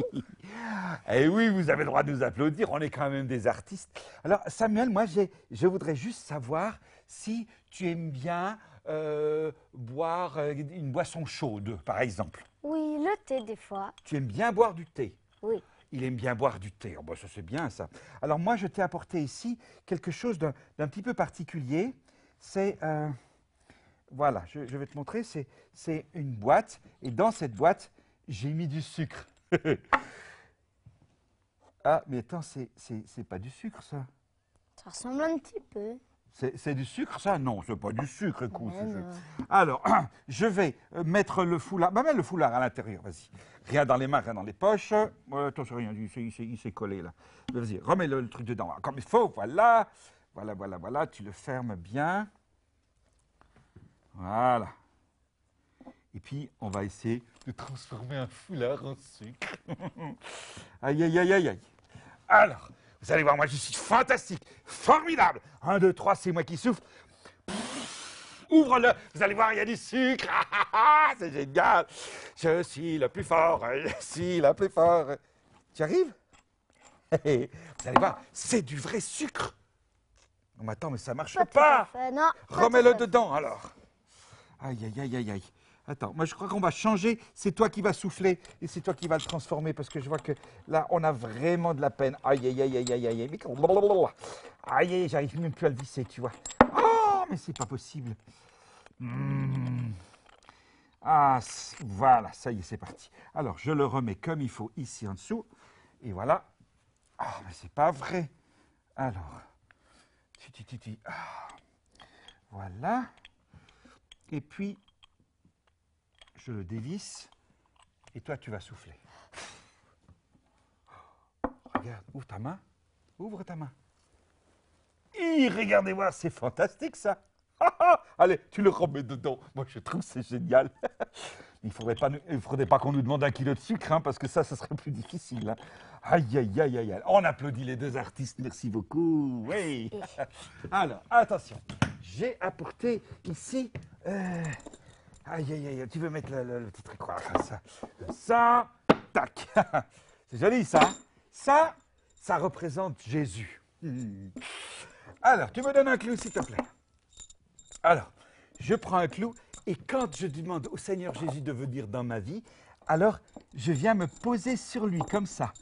[SPEAKER 1] Eh oui, vous avez le droit de nous applaudir. On est quand même des artistes. Alors, Samuel, moi, je voudrais juste savoir si tu aimes bien euh, boire euh, une boisson chaude, par exemple.
[SPEAKER 2] Oui, le thé, des fois.
[SPEAKER 1] Tu aimes bien boire du thé Oui il aime bien boire du thé. Oh, bah, ça c'est bien ça. Alors moi, je t'ai apporté ici quelque chose d'un petit peu particulier. C'est, euh, voilà, je, je, vais te montrer, c'est une boîte. Et dans cette boîte, j'ai mis du sucre. ah, mais attends, c'est pas du sucre ça.
[SPEAKER 2] Ça ressemble un petit peu.
[SPEAKER 1] C'est du sucre, ça Non, c'est pas du sucre, écoute. Alors, je vais euh, mettre le foulard. Bah, mets le foulard à l'intérieur, vas-y. Rien dans les mains, rien dans les poches. Euh, attends, c'est rien, il s'est collé, là. Vas-y, remets le, le, truc dedans, comme il faut, voilà. Voilà, voilà, voilà, tu le fermes bien. Voilà. Et puis, on va essayer de transformer un foulard en sucre. aïe, aïe, aïe, aïe, aïe. Alors, vous allez voir, moi je suis fantastique, formidable. Un, deux, trois, c'est moi qui souffle. Ouvre-le, vous allez voir, il y a du sucre. Ah, ah, ah, c'est génial. Je suis le plus fort, je suis le plus fort. Tu arrives Vous allez voir, c'est du vrai sucre. Non, mais attends, mais ça marche pas. pas. Remets-le dedans alors. Aïe, aïe, aïe, aïe, aïe. Attends, moi je crois qu'on va changer. C'est toi qui vas souffler et c'est toi qui vas le transformer parce que je vois que là, on a vraiment de la peine. Aïe, aïe, aïe, aïe, aïe, aïe. Aïe, aïe, j'arrive même plus à le visser, tu vois. Oh, mais c'est pas possible. Hmm. Ah, voilà, ça y est, c'est parti. Alors, je le remets comme il faut ici en dessous. Et voilà. Ah, mais c'est pas vrai. Alors, ah. voilà. Et puis, je le dévisse et toi, tu vas souffler. Oh, regarde, ouvre ta main. Ouvre ta main. regardez-moi, c'est fantastique ça. Allez, tu le remets dedans. Moi, je trouve c'est génial. il ne faudrait pas, qu'on nous demande un kilo de sucre, hein, parce que ça, ce serait plus difficile. Hein. Aïe, aïe, aïe, aïe, On applaudit les deux artistes. Merci beaucoup. Oui. Alors, attention. J'ai apporté ici euh, Aïe, aïe, aïe, tu veux mettre le, petit truc, ça, ça, tac. C'est joli, ça. Ça, ça représente Jésus. Hmm. Alors, tu me donnes un clou, s'il te plaît. Alors, je prends un clou, et quand je demande au Seigneur Jésus de venir dans ma vie, alors je viens me poser sur lui, comme ça.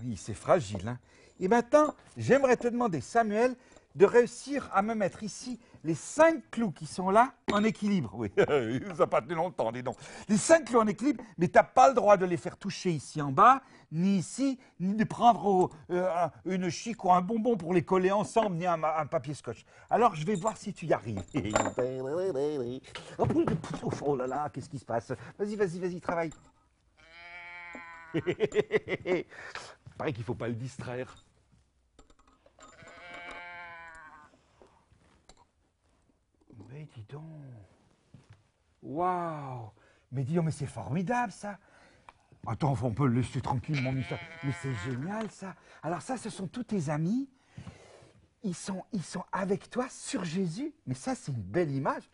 [SPEAKER 1] Oui, c'est fragile. Hein? Et maintenant, j'aimerais te demander, Samuel, de réussir à me mettre ici les cinq clous qui sont là en équilibre. Oui, ça n'a pas tenu longtemps, dis donc. Les cinq clous en équilibre, mais tu n'as pas le droit de les faire toucher ici en bas, ni ici, ni de prendre euh, euh, une chic ou un bonbon pour les coller ensemble, ni un, papier scotch. Alors, je vais voir si tu y arrives. Oh là là, qu'est-ce qui se passe Vas-y, vas-y, vas-y, travaille. Pareil qu'il ne faut pas le distraire. Mais dis donc Waouh Mais dis donc, mais c'est formidable ça Attends, on peut le laisser tranquille, mon histoire. Mais c'est génial ça Alors ça, ce sont tous tes amis. Ils sont, ils sont avec toi sur Jésus. Mais ça, c'est une belle image.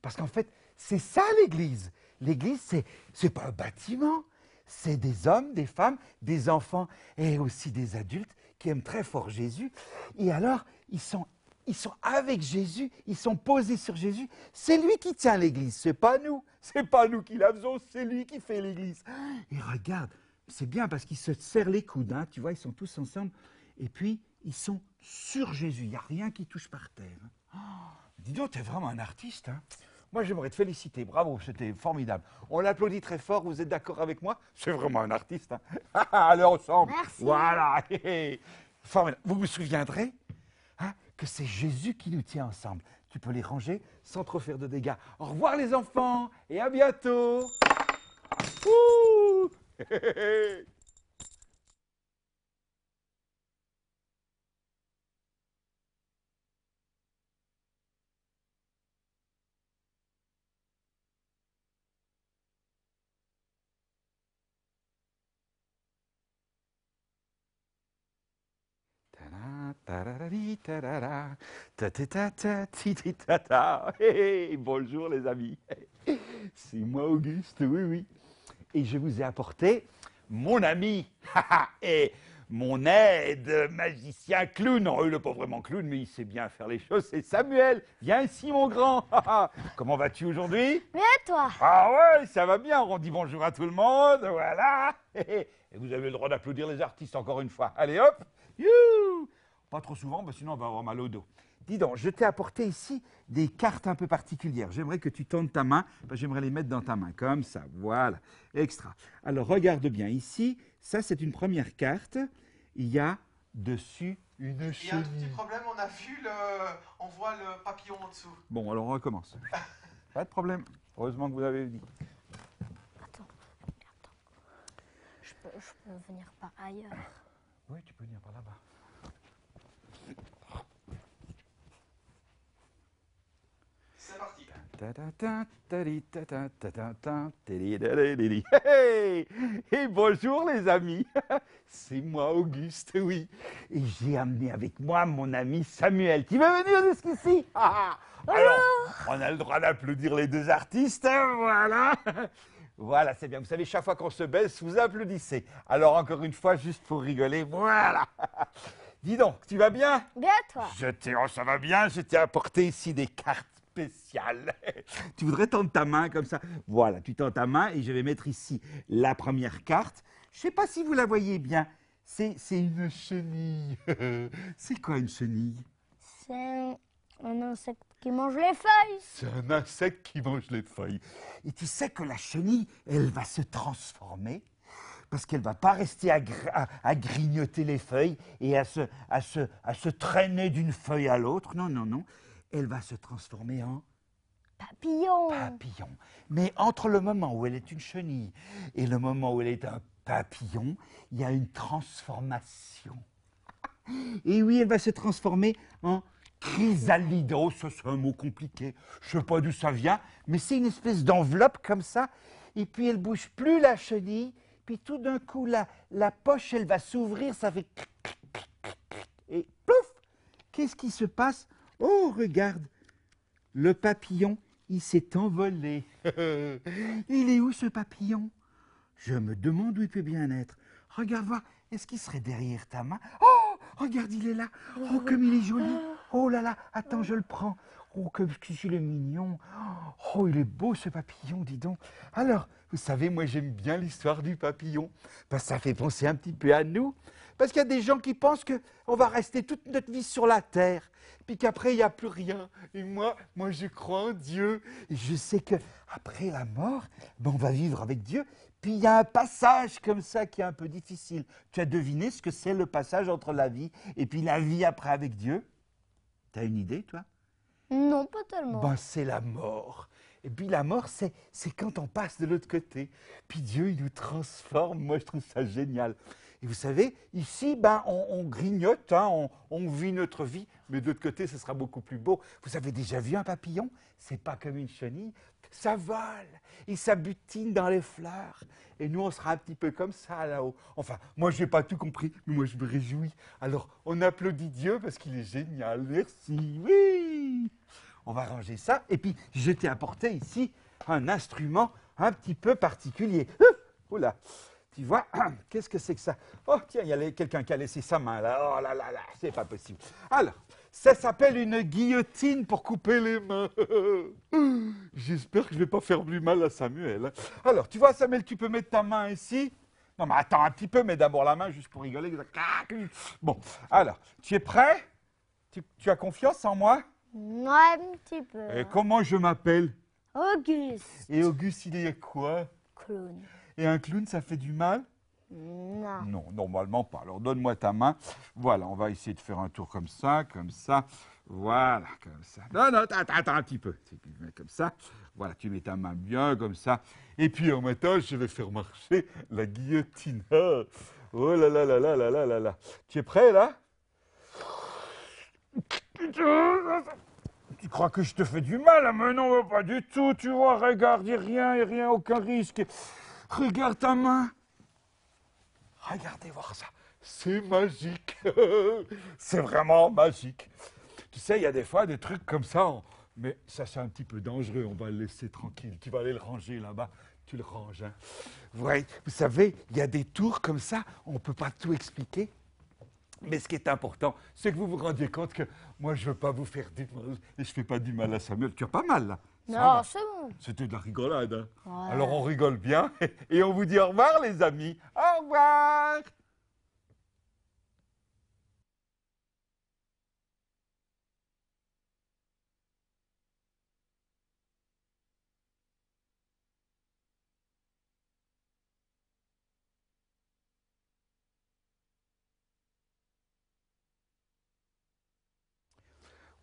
[SPEAKER 1] Parce qu'en fait, c'est ça l'Église. L'Église, c'est n'est pas un bâtiment. C'est des hommes, des femmes, des enfants et aussi des adultes qui aiment très fort Jésus. Et alors, ils sont ils sont avec Jésus, ils sont posés sur Jésus. C'est lui qui tient l'Église, c'est pas nous. C'est pas nous qui la faisons, c'est lui qui fait l'Église. Et regarde, c'est bien parce qu'ils se serrent les coudes, hein. tu vois, ils sont tous ensemble. Et puis, ils sont sur Jésus, il n'y a rien qui touche par terre. Oh, dis donc, tu es vraiment un artiste. Hein. Moi, j'aimerais te féliciter, bravo, c'était formidable. On l'applaudit très fort, vous êtes d'accord avec moi C'est vraiment un artiste. Hein. Allez, ensemble. Merci. Voilà. formidable. Vous vous souviendrez hein, que c'est Jésus qui nous tient ensemble. Tu peux les ranger sans trop faire de dégâts. Au revoir les enfants et à bientôt. Hey, bonjour les amis, c'est moi Auguste, oui oui, et je vous ai apporté mon ami et mon aide, magicien clown, non, il n'est pas vraiment clown, mais il sait bien faire les choses, c'est Samuel, viens ici mon grand, comment vas-tu aujourd'hui Bien toi Ah ouais, ça va bien, on dit bonjour à tout le monde, voilà, et vous avez le droit d'applaudir les artistes encore une fois, allez hop, you pas trop souvent, ben sinon on va avoir mal au dos. Dis donc, je t'ai apporté ici des cartes un peu particulières. J'aimerais que tu tendes ta main, j'aimerais les mettre dans ta main, comme ça, voilà, extra. Alors regarde bien, ici, ça c'est une première carte, il y a dessus une chenille. Il y a un petit problème, on a vu, le... on voit le papillon en dessous. Bon, alors on recommence. pas de problème, heureusement que vous avez dit. Attends, attends.
[SPEAKER 2] Je peux, je peux venir par ailleurs.
[SPEAKER 1] Oui, tu peux venir par là-bas. Et bonjour les amis, c'est moi Auguste, oui. Et j'ai amené avec moi mon ami Samuel qui va venir jusqu'ici. Alors, on a le droit d'applaudir les deux artistes, voilà. Voilà, c'est bien. Vous savez, chaque fois qu'on se baisse, vous applaudissez. Alors, encore une fois, juste pour rigoler, voilà. Dis donc, tu vas bien Bien, toi ça va bien. Je t'ai apporté ici des cartes tu voudrais tendre ta main comme ça Voilà, tu tends ta main et je vais mettre ici la première carte. Je ne sais pas si vous la voyez bien. C'est une chenille. c'est quoi une chenille
[SPEAKER 2] C'est un, insecte qui mange les feuilles. C'est
[SPEAKER 1] un insecte qui mange les feuilles. Et tu sais que la chenille, elle va se transformer parce qu'elle ne va pas rester à, à, grignoter les feuilles et à se, à se, à se traîner d'une feuille à l'autre. Non, non, non elle va se transformer en papillon. Papillon. Mais entre le moment où elle est une chenille et le moment où elle est un papillon, il y a une transformation. Et oui, elle va se transformer en Oh, Ça, c'est un mot compliqué. Je ne sais pas d'où ça vient, mais c'est une espèce d'enveloppe comme ça. Et puis, elle bouge plus la chenille. Puis tout d'un coup, la, la poche, elle va s'ouvrir. Ça fait... Et pouf. Qu'est-ce qui se passe Oh, regarde, le papillon, il s'est envolé. il est où ce papillon Je me demande où il peut bien être. Regarde vois, est-ce qu'il serait derrière ta main Oh, regarde, il est là. Oh, comme il est joli. Oh là là, attends, je le prends. Oh, comme suis le mignon. Oh, il est beau ce papillon, dis donc. Alors, vous savez, moi j'aime bien l'histoire du papillon, parce bah, ça fait penser un petit peu à nous. Parce qu'il y a des gens qui pensent qu'on va rester toute notre vie sur la Terre puis qu'après, il n'y a plus rien. Et moi, moi, je crois en Dieu. je sais que après la mort, ben, on va vivre avec Dieu. Puis il y a un passage comme ça qui est un peu difficile. Tu as deviné ce que c'est le passage entre la vie et puis la vie après avec Dieu Tu as une idée, toi
[SPEAKER 2] Non, pas tellement. Ben,
[SPEAKER 1] c'est la mort. Et puis la mort, c'est, quand on passe de l'autre côté. Puis Dieu, il nous transforme. Moi, je trouve ça génial. Et vous savez, ici, ben, on, grignote, hein, on, vit notre vie, mais de l'autre côté, ce sera beaucoup plus beau. Vous avez déjà vu un papillon C'est pas comme une chenille. Ça vole il s'abutine dans les fleurs. Et nous, on sera un petit peu comme ça là-haut. Enfin, moi, je n'ai pas tout compris, mais moi, je me réjouis. Alors, on applaudit Dieu parce qu'il est génial. Merci. Oui On va ranger ça. Et puis, je t'ai apporté ici un instrument un petit peu particulier. Euh, oula tu vois, qu'est-ce que c'est que ça Oh tiens, il y a quelqu'un qui a laissé sa main là. Oh là là là, c'est pas possible. Alors, ça s'appelle une guillotine pour couper les mains. J'espère que je ne vais pas faire du mal à Samuel. Hein. Alors, tu vois, Samuel, tu peux mettre ta main ici. Non, mais attends un petit peu, mais d'abord la main juste pour rigoler. Bon, alors, tu es prêt tu, as confiance en moi
[SPEAKER 2] Ouais, un petit peu. Et
[SPEAKER 1] comment je m'appelle
[SPEAKER 2] Auguste.
[SPEAKER 1] Et Auguste, il est quoi Clown. Et un clown, ça fait du mal
[SPEAKER 2] non. non.
[SPEAKER 1] normalement pas. Alors donne-moi ta main. Voilà, on va essayer de faire un tour comme ça, comme ça. Voilà, comme ça. Non, non, attends, attends un petit peu. Comme ça. Voilà, tu mets ta main bien, comme ça. Et puis en même temps, je vais faire marcher la guillotine. Oh, oh là là là là là là là là. Tu es prêt là tu crois que je te fais du mal, hein mais non, pas du tout, tu vois, regarde, n'y a rien, n'y a rien, aucun risque. Regarde ta main. Regardez voir ça. C'est magique. c'est vraiment magique. Tu sais, il y a des fois des trucs comme ça, mais ça c'est un petit peu dangereux, on va le laisser tranquille. Tu vas aller le ranger là-bas, tu le ranges. Hein. Vous savez, il y a des tours comme ça, on ne peut pas tout expliquer. Mais ce qui est important, c'est que vous vous rendiez compte que moi, je ne veux pas vous faire du mal. Et je ne fais pas du mal à Samuel. Tu as pas mal, non, c'est bon. C'était de la rigolade. Hein. Alors on rigole bien et on vous dit au revoir les amis. Au revoir.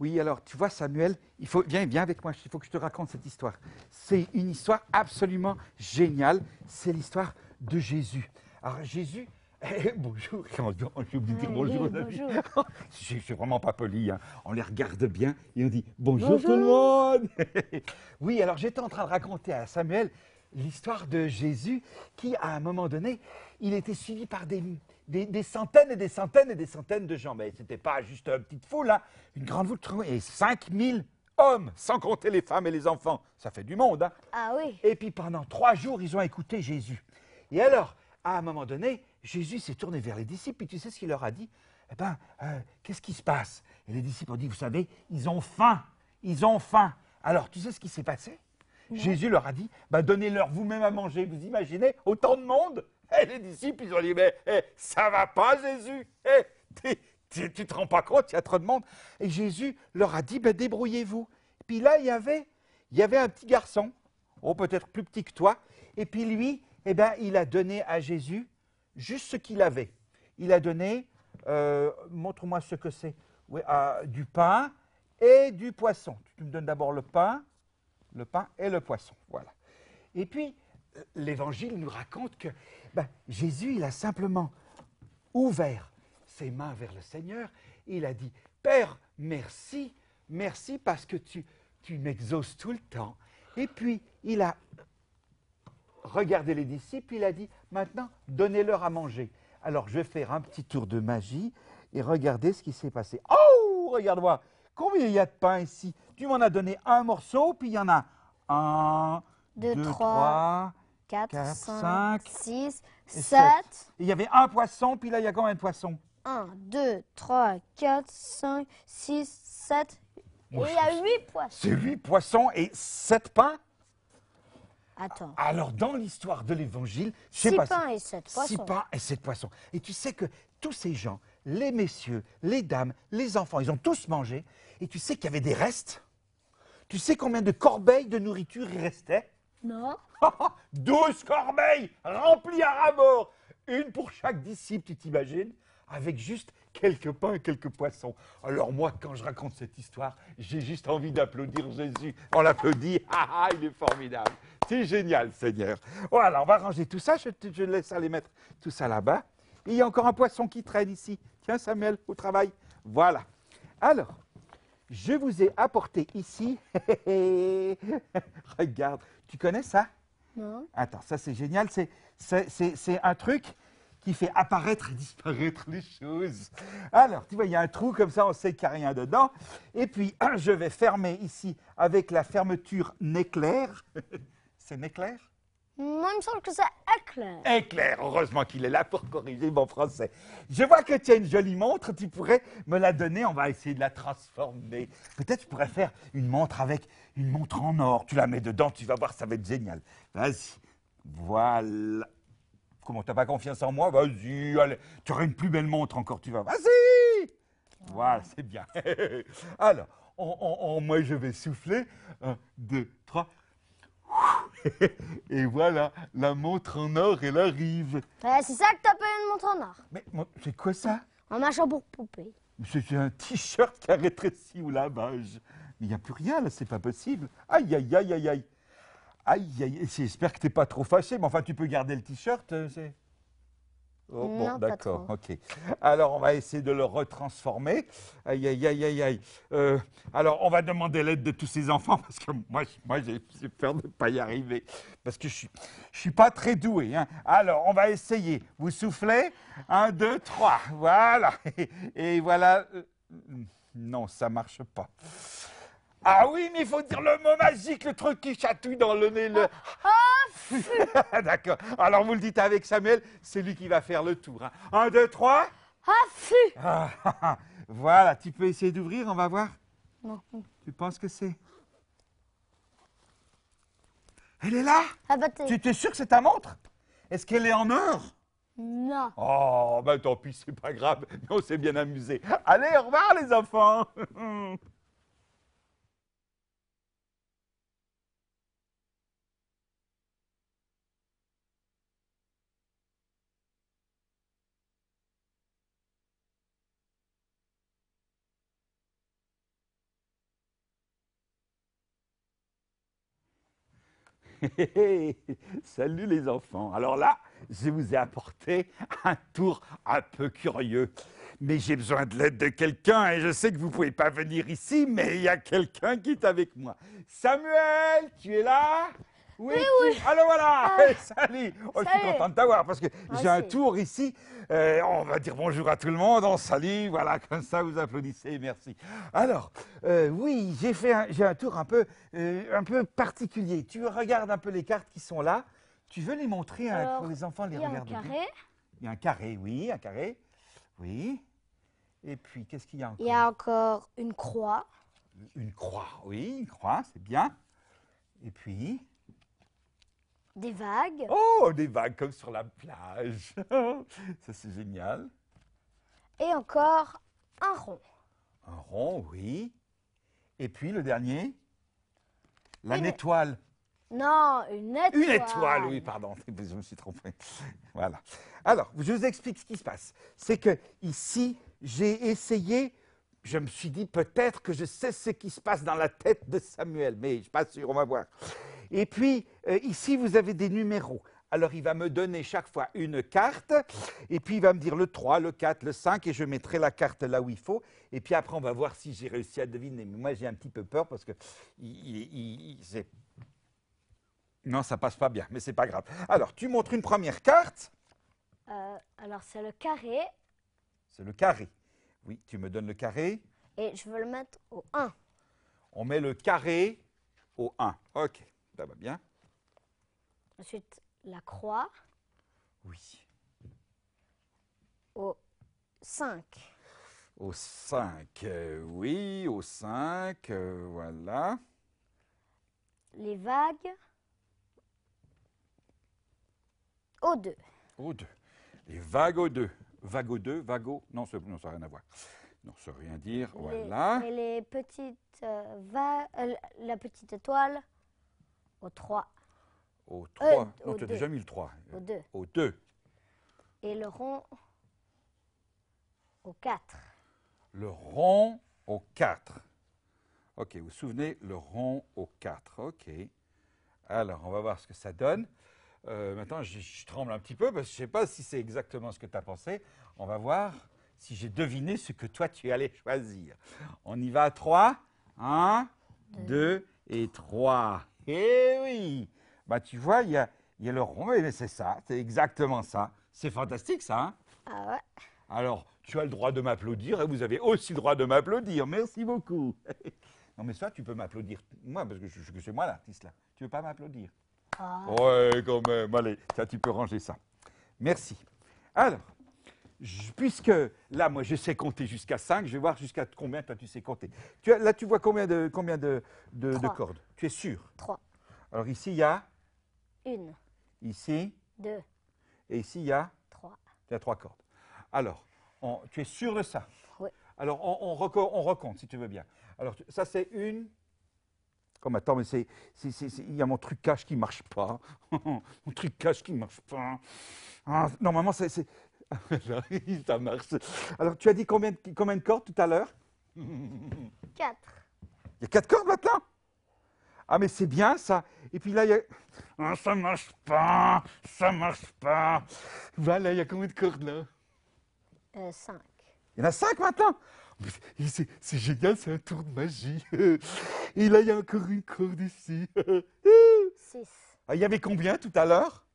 [SPEAKER 1] Oui, alors tu vois, Samuel, il faut, viens, viens avec moi, il faut que je te raconte cette histoire. C'est une histoire absolument géniale. C'est l'histoire de Jésus. Alors, Jésus, eh, bonjour, j'ai oublié de dire bonjour, bonjour. Je suis vraiment pas poli. Hein. On les regarde bien et on dit bonjour, bonjour. tout le monde. oui, alors j'étais en train de raconter à Samuel l'histoire de Jésus qui, à un moment donné, il était suivi par des, des, centaines et des centaines et des centaines de gens. Mais ce n'était pas juste une petite foule, là, hein. une grande foule, et 5000 hommes, sans compter les femmes et les enfants. Ça fait du monde. Hein. Ah oui. Et puis pendant trois jours, ils ont écouté Jésus. Et alors, à un moment donné, Jésus s'est tourné vers les disciples, et tu sais ce qu'il leur a dit Eh bien, euh, qu'est-ce qui se passe Et les disciples ont dit, vous savez, ils ont faim, ils ont faim. Alors, tu sais ce qui s'est passé Jésus leur a dit, bah, donnez-leur vous-même à manger. Vous imaginez, autant de monde eh, les disciples, ils ont dit, mais eh, ça va pas, Jésus. Eh, tu, ne te rends pas compte, il y a trop de monde. Et Jésus leur a dit, ben, débrouillez-vous. Puis là, il y avait, il y avait un petit garçon, oh, peut-être plus petit que toi, et puis lui, eh ben, il a donné à Jésus juste ce qu'il avait. Il a donné, euh, montre-moi ce que c'est, ah, du pain et du poisson. Tu me donnes d'abord le pain, le pain et le poisson, voilà. Et puis, l'Évangile nous raconte que ben, Jésus, il a simplement ouvert ses mains vers le Seigneur, il a dit, Père, merci, merci parce que tu, tu m'exauces tout le temps. Et puis, il a regardé les disciples, il a dit, maintenant, donnez-leur à manger. Alors, je vais faire un petit tour de magie et regardez ce qui s'est passé. Oh, regarde-moi, combien il y a de pain ici Tu m'en as donné un morceau, puis il y en a un, deux, trois
[SPEAKER 2] 4, 5,
[SPEAKER 1] 6, 7. Il y avait un poisson, puis là, il y a combien de poissons
[SPEAKER 2] 1, 2, 3, 4, 5, 6, 7. Et il y a 8 poissons. C'est 8
[SPEAKER 1] poissons et 7 pains Attends. Alors, dans l'histoire de l'Évangile, je sais pas... pains et 7 poissons. 6 pains et 7 poissons. Et tu sais que tous ces gens, les messieurs, les dames, les enfants, ils ont tous mangé. Et tu sais qu'il y avait des restes. Tu sais combien de corbeilles de nourriture il restait non. Douze corbeilles remplies à ras-bord une pour chaque disciple, tu t'imagines, avec juste quelques pains et quelques poissons. Alors moi, quand je raconte cette histoire, j'ai juste envie d'applaudir Jésus. On l'applaudit, ah, ah, il est formidable. C'est génial, Seigneur. Voilà, on va ranger tout ça, je je laisse aller mettre tout ça là-bas. Il y a encore un poisson qui traîne ici. Tiens, Samuel, au travail. Voilà. Alors, je vous ai apporté ici. Regarde, tu connais ça Non. Attends, ça c'est génial. C'est un truc qui fait apparaître et disparaître les choses. Alors, tu vois, il y a un trou comme ça, on sait qu'il n'y a rien dedans. Et puis, je vais fermer ici avec la fermeture Néclair. c'est Néclair
[SPEAKER 2] moi, il me semble que c'est éclair.
[SPEAKER 1] Éclair, heureusement qu'il est là pour corriger mon français. Je vois que tu as une jolie montre, tu pourrais me la donner, on va essayer de la transformer. Peut-être tu pourrais faire une montre avec une montre en or. Tu la mets dedans, tu vas voir, ça va être génial. Vas-y, voilà. Comment t'as pas confiance en moi Vas-y, allez, tu auras une plus belle montre encore, tu vas. Vas-y Voilà, c'est bien. Alors, moi je vais souffler. Un, deux, trois. et voilà, la montre en or, elle arrive.
[SPEAKER 2] c'est ça que t'appelles une montre en or
[SPEAKER 1] Mais c'est quoi ça
[SPEAKER 2] Un machin pour poupée.
[SPEAKER 1] C'est un t-shirt qui a rétréci la lavage. Mais il n'y a plus rien là, c'est pas possible. Aïe, aïe, aïe, aïe, aïe. Aïe, aïe, j'espère que t'es pas trop fâché, mais enfin tu peux garder le t-shirt, euh, c'est... Oh, bon, d'accord, ok. Alors, on va essayer de le retransformer. Aïe, aïe, aïe, aïe, aïe. Euh, alors, on va demander l'aide de tous ces enfants, parce que moi, moi j'ai peur de ne pas y arriver, parce que je ne suis, je suis pas très doué. Hein. Alors, on va essayer. Vous soufflez. Un, deux, trois. Voilà. Et, et voilà. Euh, non, ça marche pas. Ah oui, mais il faut dire le mot magique, le truc qui chatouille dans le nez. Le...
[SPEAKER 2] Ah,
[SPEAKER 1] ah D'accord. Alors vous le dites avec Samuel, c'est lui qui va faire le tour. Hein. Un, deux, trois. Ah, voilà, tu peux essayer d'ouvrir, on va voir. Non. Tu penses que c'est Elle est là ah, bah, Tu es sûr que c'est ta montre Est-ce qu'elle est en or Non. Oh, ben tant pis, c'est pas grave. On s'est bien amusé. Allez, au revoir les enfants Salut les enfants. Alors là, je vous ai apporté un tour un peu curieux. Mais j'ai besoin de l'aide de quelqu'un et je sais que vous ne pouvez pas venir ici, mais il y a quelqu'un qui est avec moi. Samuel, tu es là oui, oui. Alors voilà, ah. salut. Oh, je suis content de t'avoir parce que j'ai un tour ici. Euh, on va dire bonjour à tout le monde. On salut, voilà, comme ça vous applaudissez, merci. Alors, euh, oui, j'ai fait un, un tour un peu, euh, un peu particulier. Tu regardes un peu les cartes qui sont là. Tu veux les montrer hein, pour les enfants les regarder. Il y a un carré. Il y a un carré, oui, un carré. Oui. Et puis, qu'est-ce qu'il y a encore Il y a
[SPEAKER 2] encore une croix.
[SPEAKER 1] Une croix, oui, une croix, c'est bien. Et puis
[SPEAKER 2] des vagues Oh,
[SPEAKER 1] des vagues comme sur la plage. Ça, c'est génial.
[SPEAKER 2] Et encore un rond.
[SPEAKER 1] Un rond, oui. Et puis le dernier La une... étoile.
[SPEAKER 2] Non, une étoile. Une étoile,
[SPEAKER 1] oui, pardon, je me suis trompé. Voilà. Alors, je vous explique ce qui se passe. C'est que ici, j'ai essayé, je me suis dit peut-être que je sais ce qui se passe dans la tête de Samuel, mais je ne suis pas sûr, on va voir. Et puis, euh, ici, vous avez des numéros. Alors, il va me donner chaque fois une carte, et puis il va me dire le 3, le 4, le 5, et je mettrai la carte là où il faut. Et puis après, on va voir si j'ai réussi à deviner. Mais moi, j'ai un petit peu peur parce que non, ça passe pas bien, mais c'est pas grave. Alors, tu montres une première carte.
[SPEAKER 2] Euh, alors, c'est le carré.
[SPEAKER 1] C'est le carré. Oui, tu me donnes le carré.
[SPEAKER 2] Et je veux le mettre au 1.
[SPEAKER 1] On met le carré au 1. OK ça va bien.
[SPEAKER 2] Ensuite, la croix. Oui. Au 5.
[SPEAKER 1] Au 5, euh, oui, au 5, euh, voilà.
[SPEAKER 2] Les vagues. Au 2.
[SPEAKER 1] Au 2. Les vagues au 2. Vague au 2, vague au... Non, ce, non ça n'a rien à voir. Non, ça ne veut rien dire, voilà. Et
[SPEAKER 2] les petites... Euh, va... la petite étoile. Au 3.
[SPEAKER 1] Au 3. Euh, non, tu as déjà mis le 3. Au 2. Au 2.
[SPEAKER 2] Et le rond au 4.
[SPEAKER 1] Le rond au 4. OK, vous vous souvenez, le rond au 4. OK. Alors, on va voir ce que ça donne. Euh, maintenant, je, je, tremble un petit peu parce que je ne sais pas si c'est exactement ce que tu as pensé. On va voir si j'ai deviné ce que toi, tu allais choisir. On y va à 3. 1, 2 et 3. Eh oui Bah tu vois, il y a, le rond, mais c'est ça, c'est exactement ça. C'est fantastique ça, hein. Ah ouais Alors, tu as le droit de m'applaudir et vous avez aussi le droit de m'applaudir. Merci beaucoup. non mais ça, tu peux m'applaudir, moi, parce que c'est moi l'artiste là. Tu veux pas m'applaudir ah. Ouais, quand même. Allez, ça, tu peux ranger ça. Merci. Alors, puisque là, moi, je sais compter jusqu'à 5, je vais voir jusqu'à combien toi, tu sais compter. là, tu vois combien de, combien de, cordes Tu es sûr 3. Alors ici, il y a Une. Ici Deux. Et ici, il y a Trois. Il y a trois cordes. Alors, tu es sûr de ça Oui. Alors, on, on, on, recompte, si tu veux bien. Alors, ça, c'est une... Comme, attends, mais c'est... Il y a mon truc cache qui ne marche pas. mon truc cache qui ne marche pas. Ah, normalement, c'est ça marche. Alors, tu as dit combien de, combien de cordes tout à l'heure Quatre. Il y a quatre cordes maintenant Ah, mais c'est bien ça. Et puis là, il y a. Ah, ça marche pas, ça marche pas. Voilà, il y a combien de cordes là euh, Cinq. Il y en a cinq maintenant c'est génial, c'est un tour de magie. Et là, il y a encore une corde ici. Six. Ah, il y avait combien tout à l'heure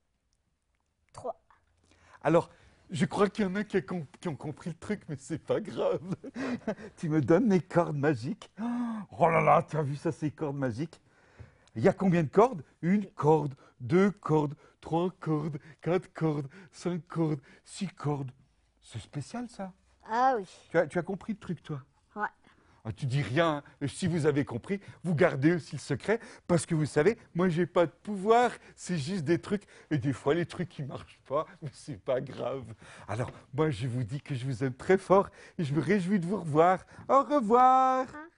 [SPEAKER 1] Trois. Alors, je crois qu'il y en a qui, ont compris le truc, mais c'est pas grave. tu me donnes mes cordes magiques. Oh là là, tu as vu ça, ces cordes magiques Il y a combien de cordes Une corde, deux cordes, trois cordes, quatre cordes, cinq cordes, six cordes. C'est spécial, ça Ah oui. tu as compris le truc, toi ah, tu dis rien, euh, si vous avez compris, vous gardez aussi le secret, parce que vous savez, moi n'ai pas de pouvoir, c'est juste des trucs, et des fois les trucs qui marchent pas, mais n'est pas grave. Alors moi je vous dis que je vous aime très fort, et je me réjouis de vous revoir. Au revoir. Hein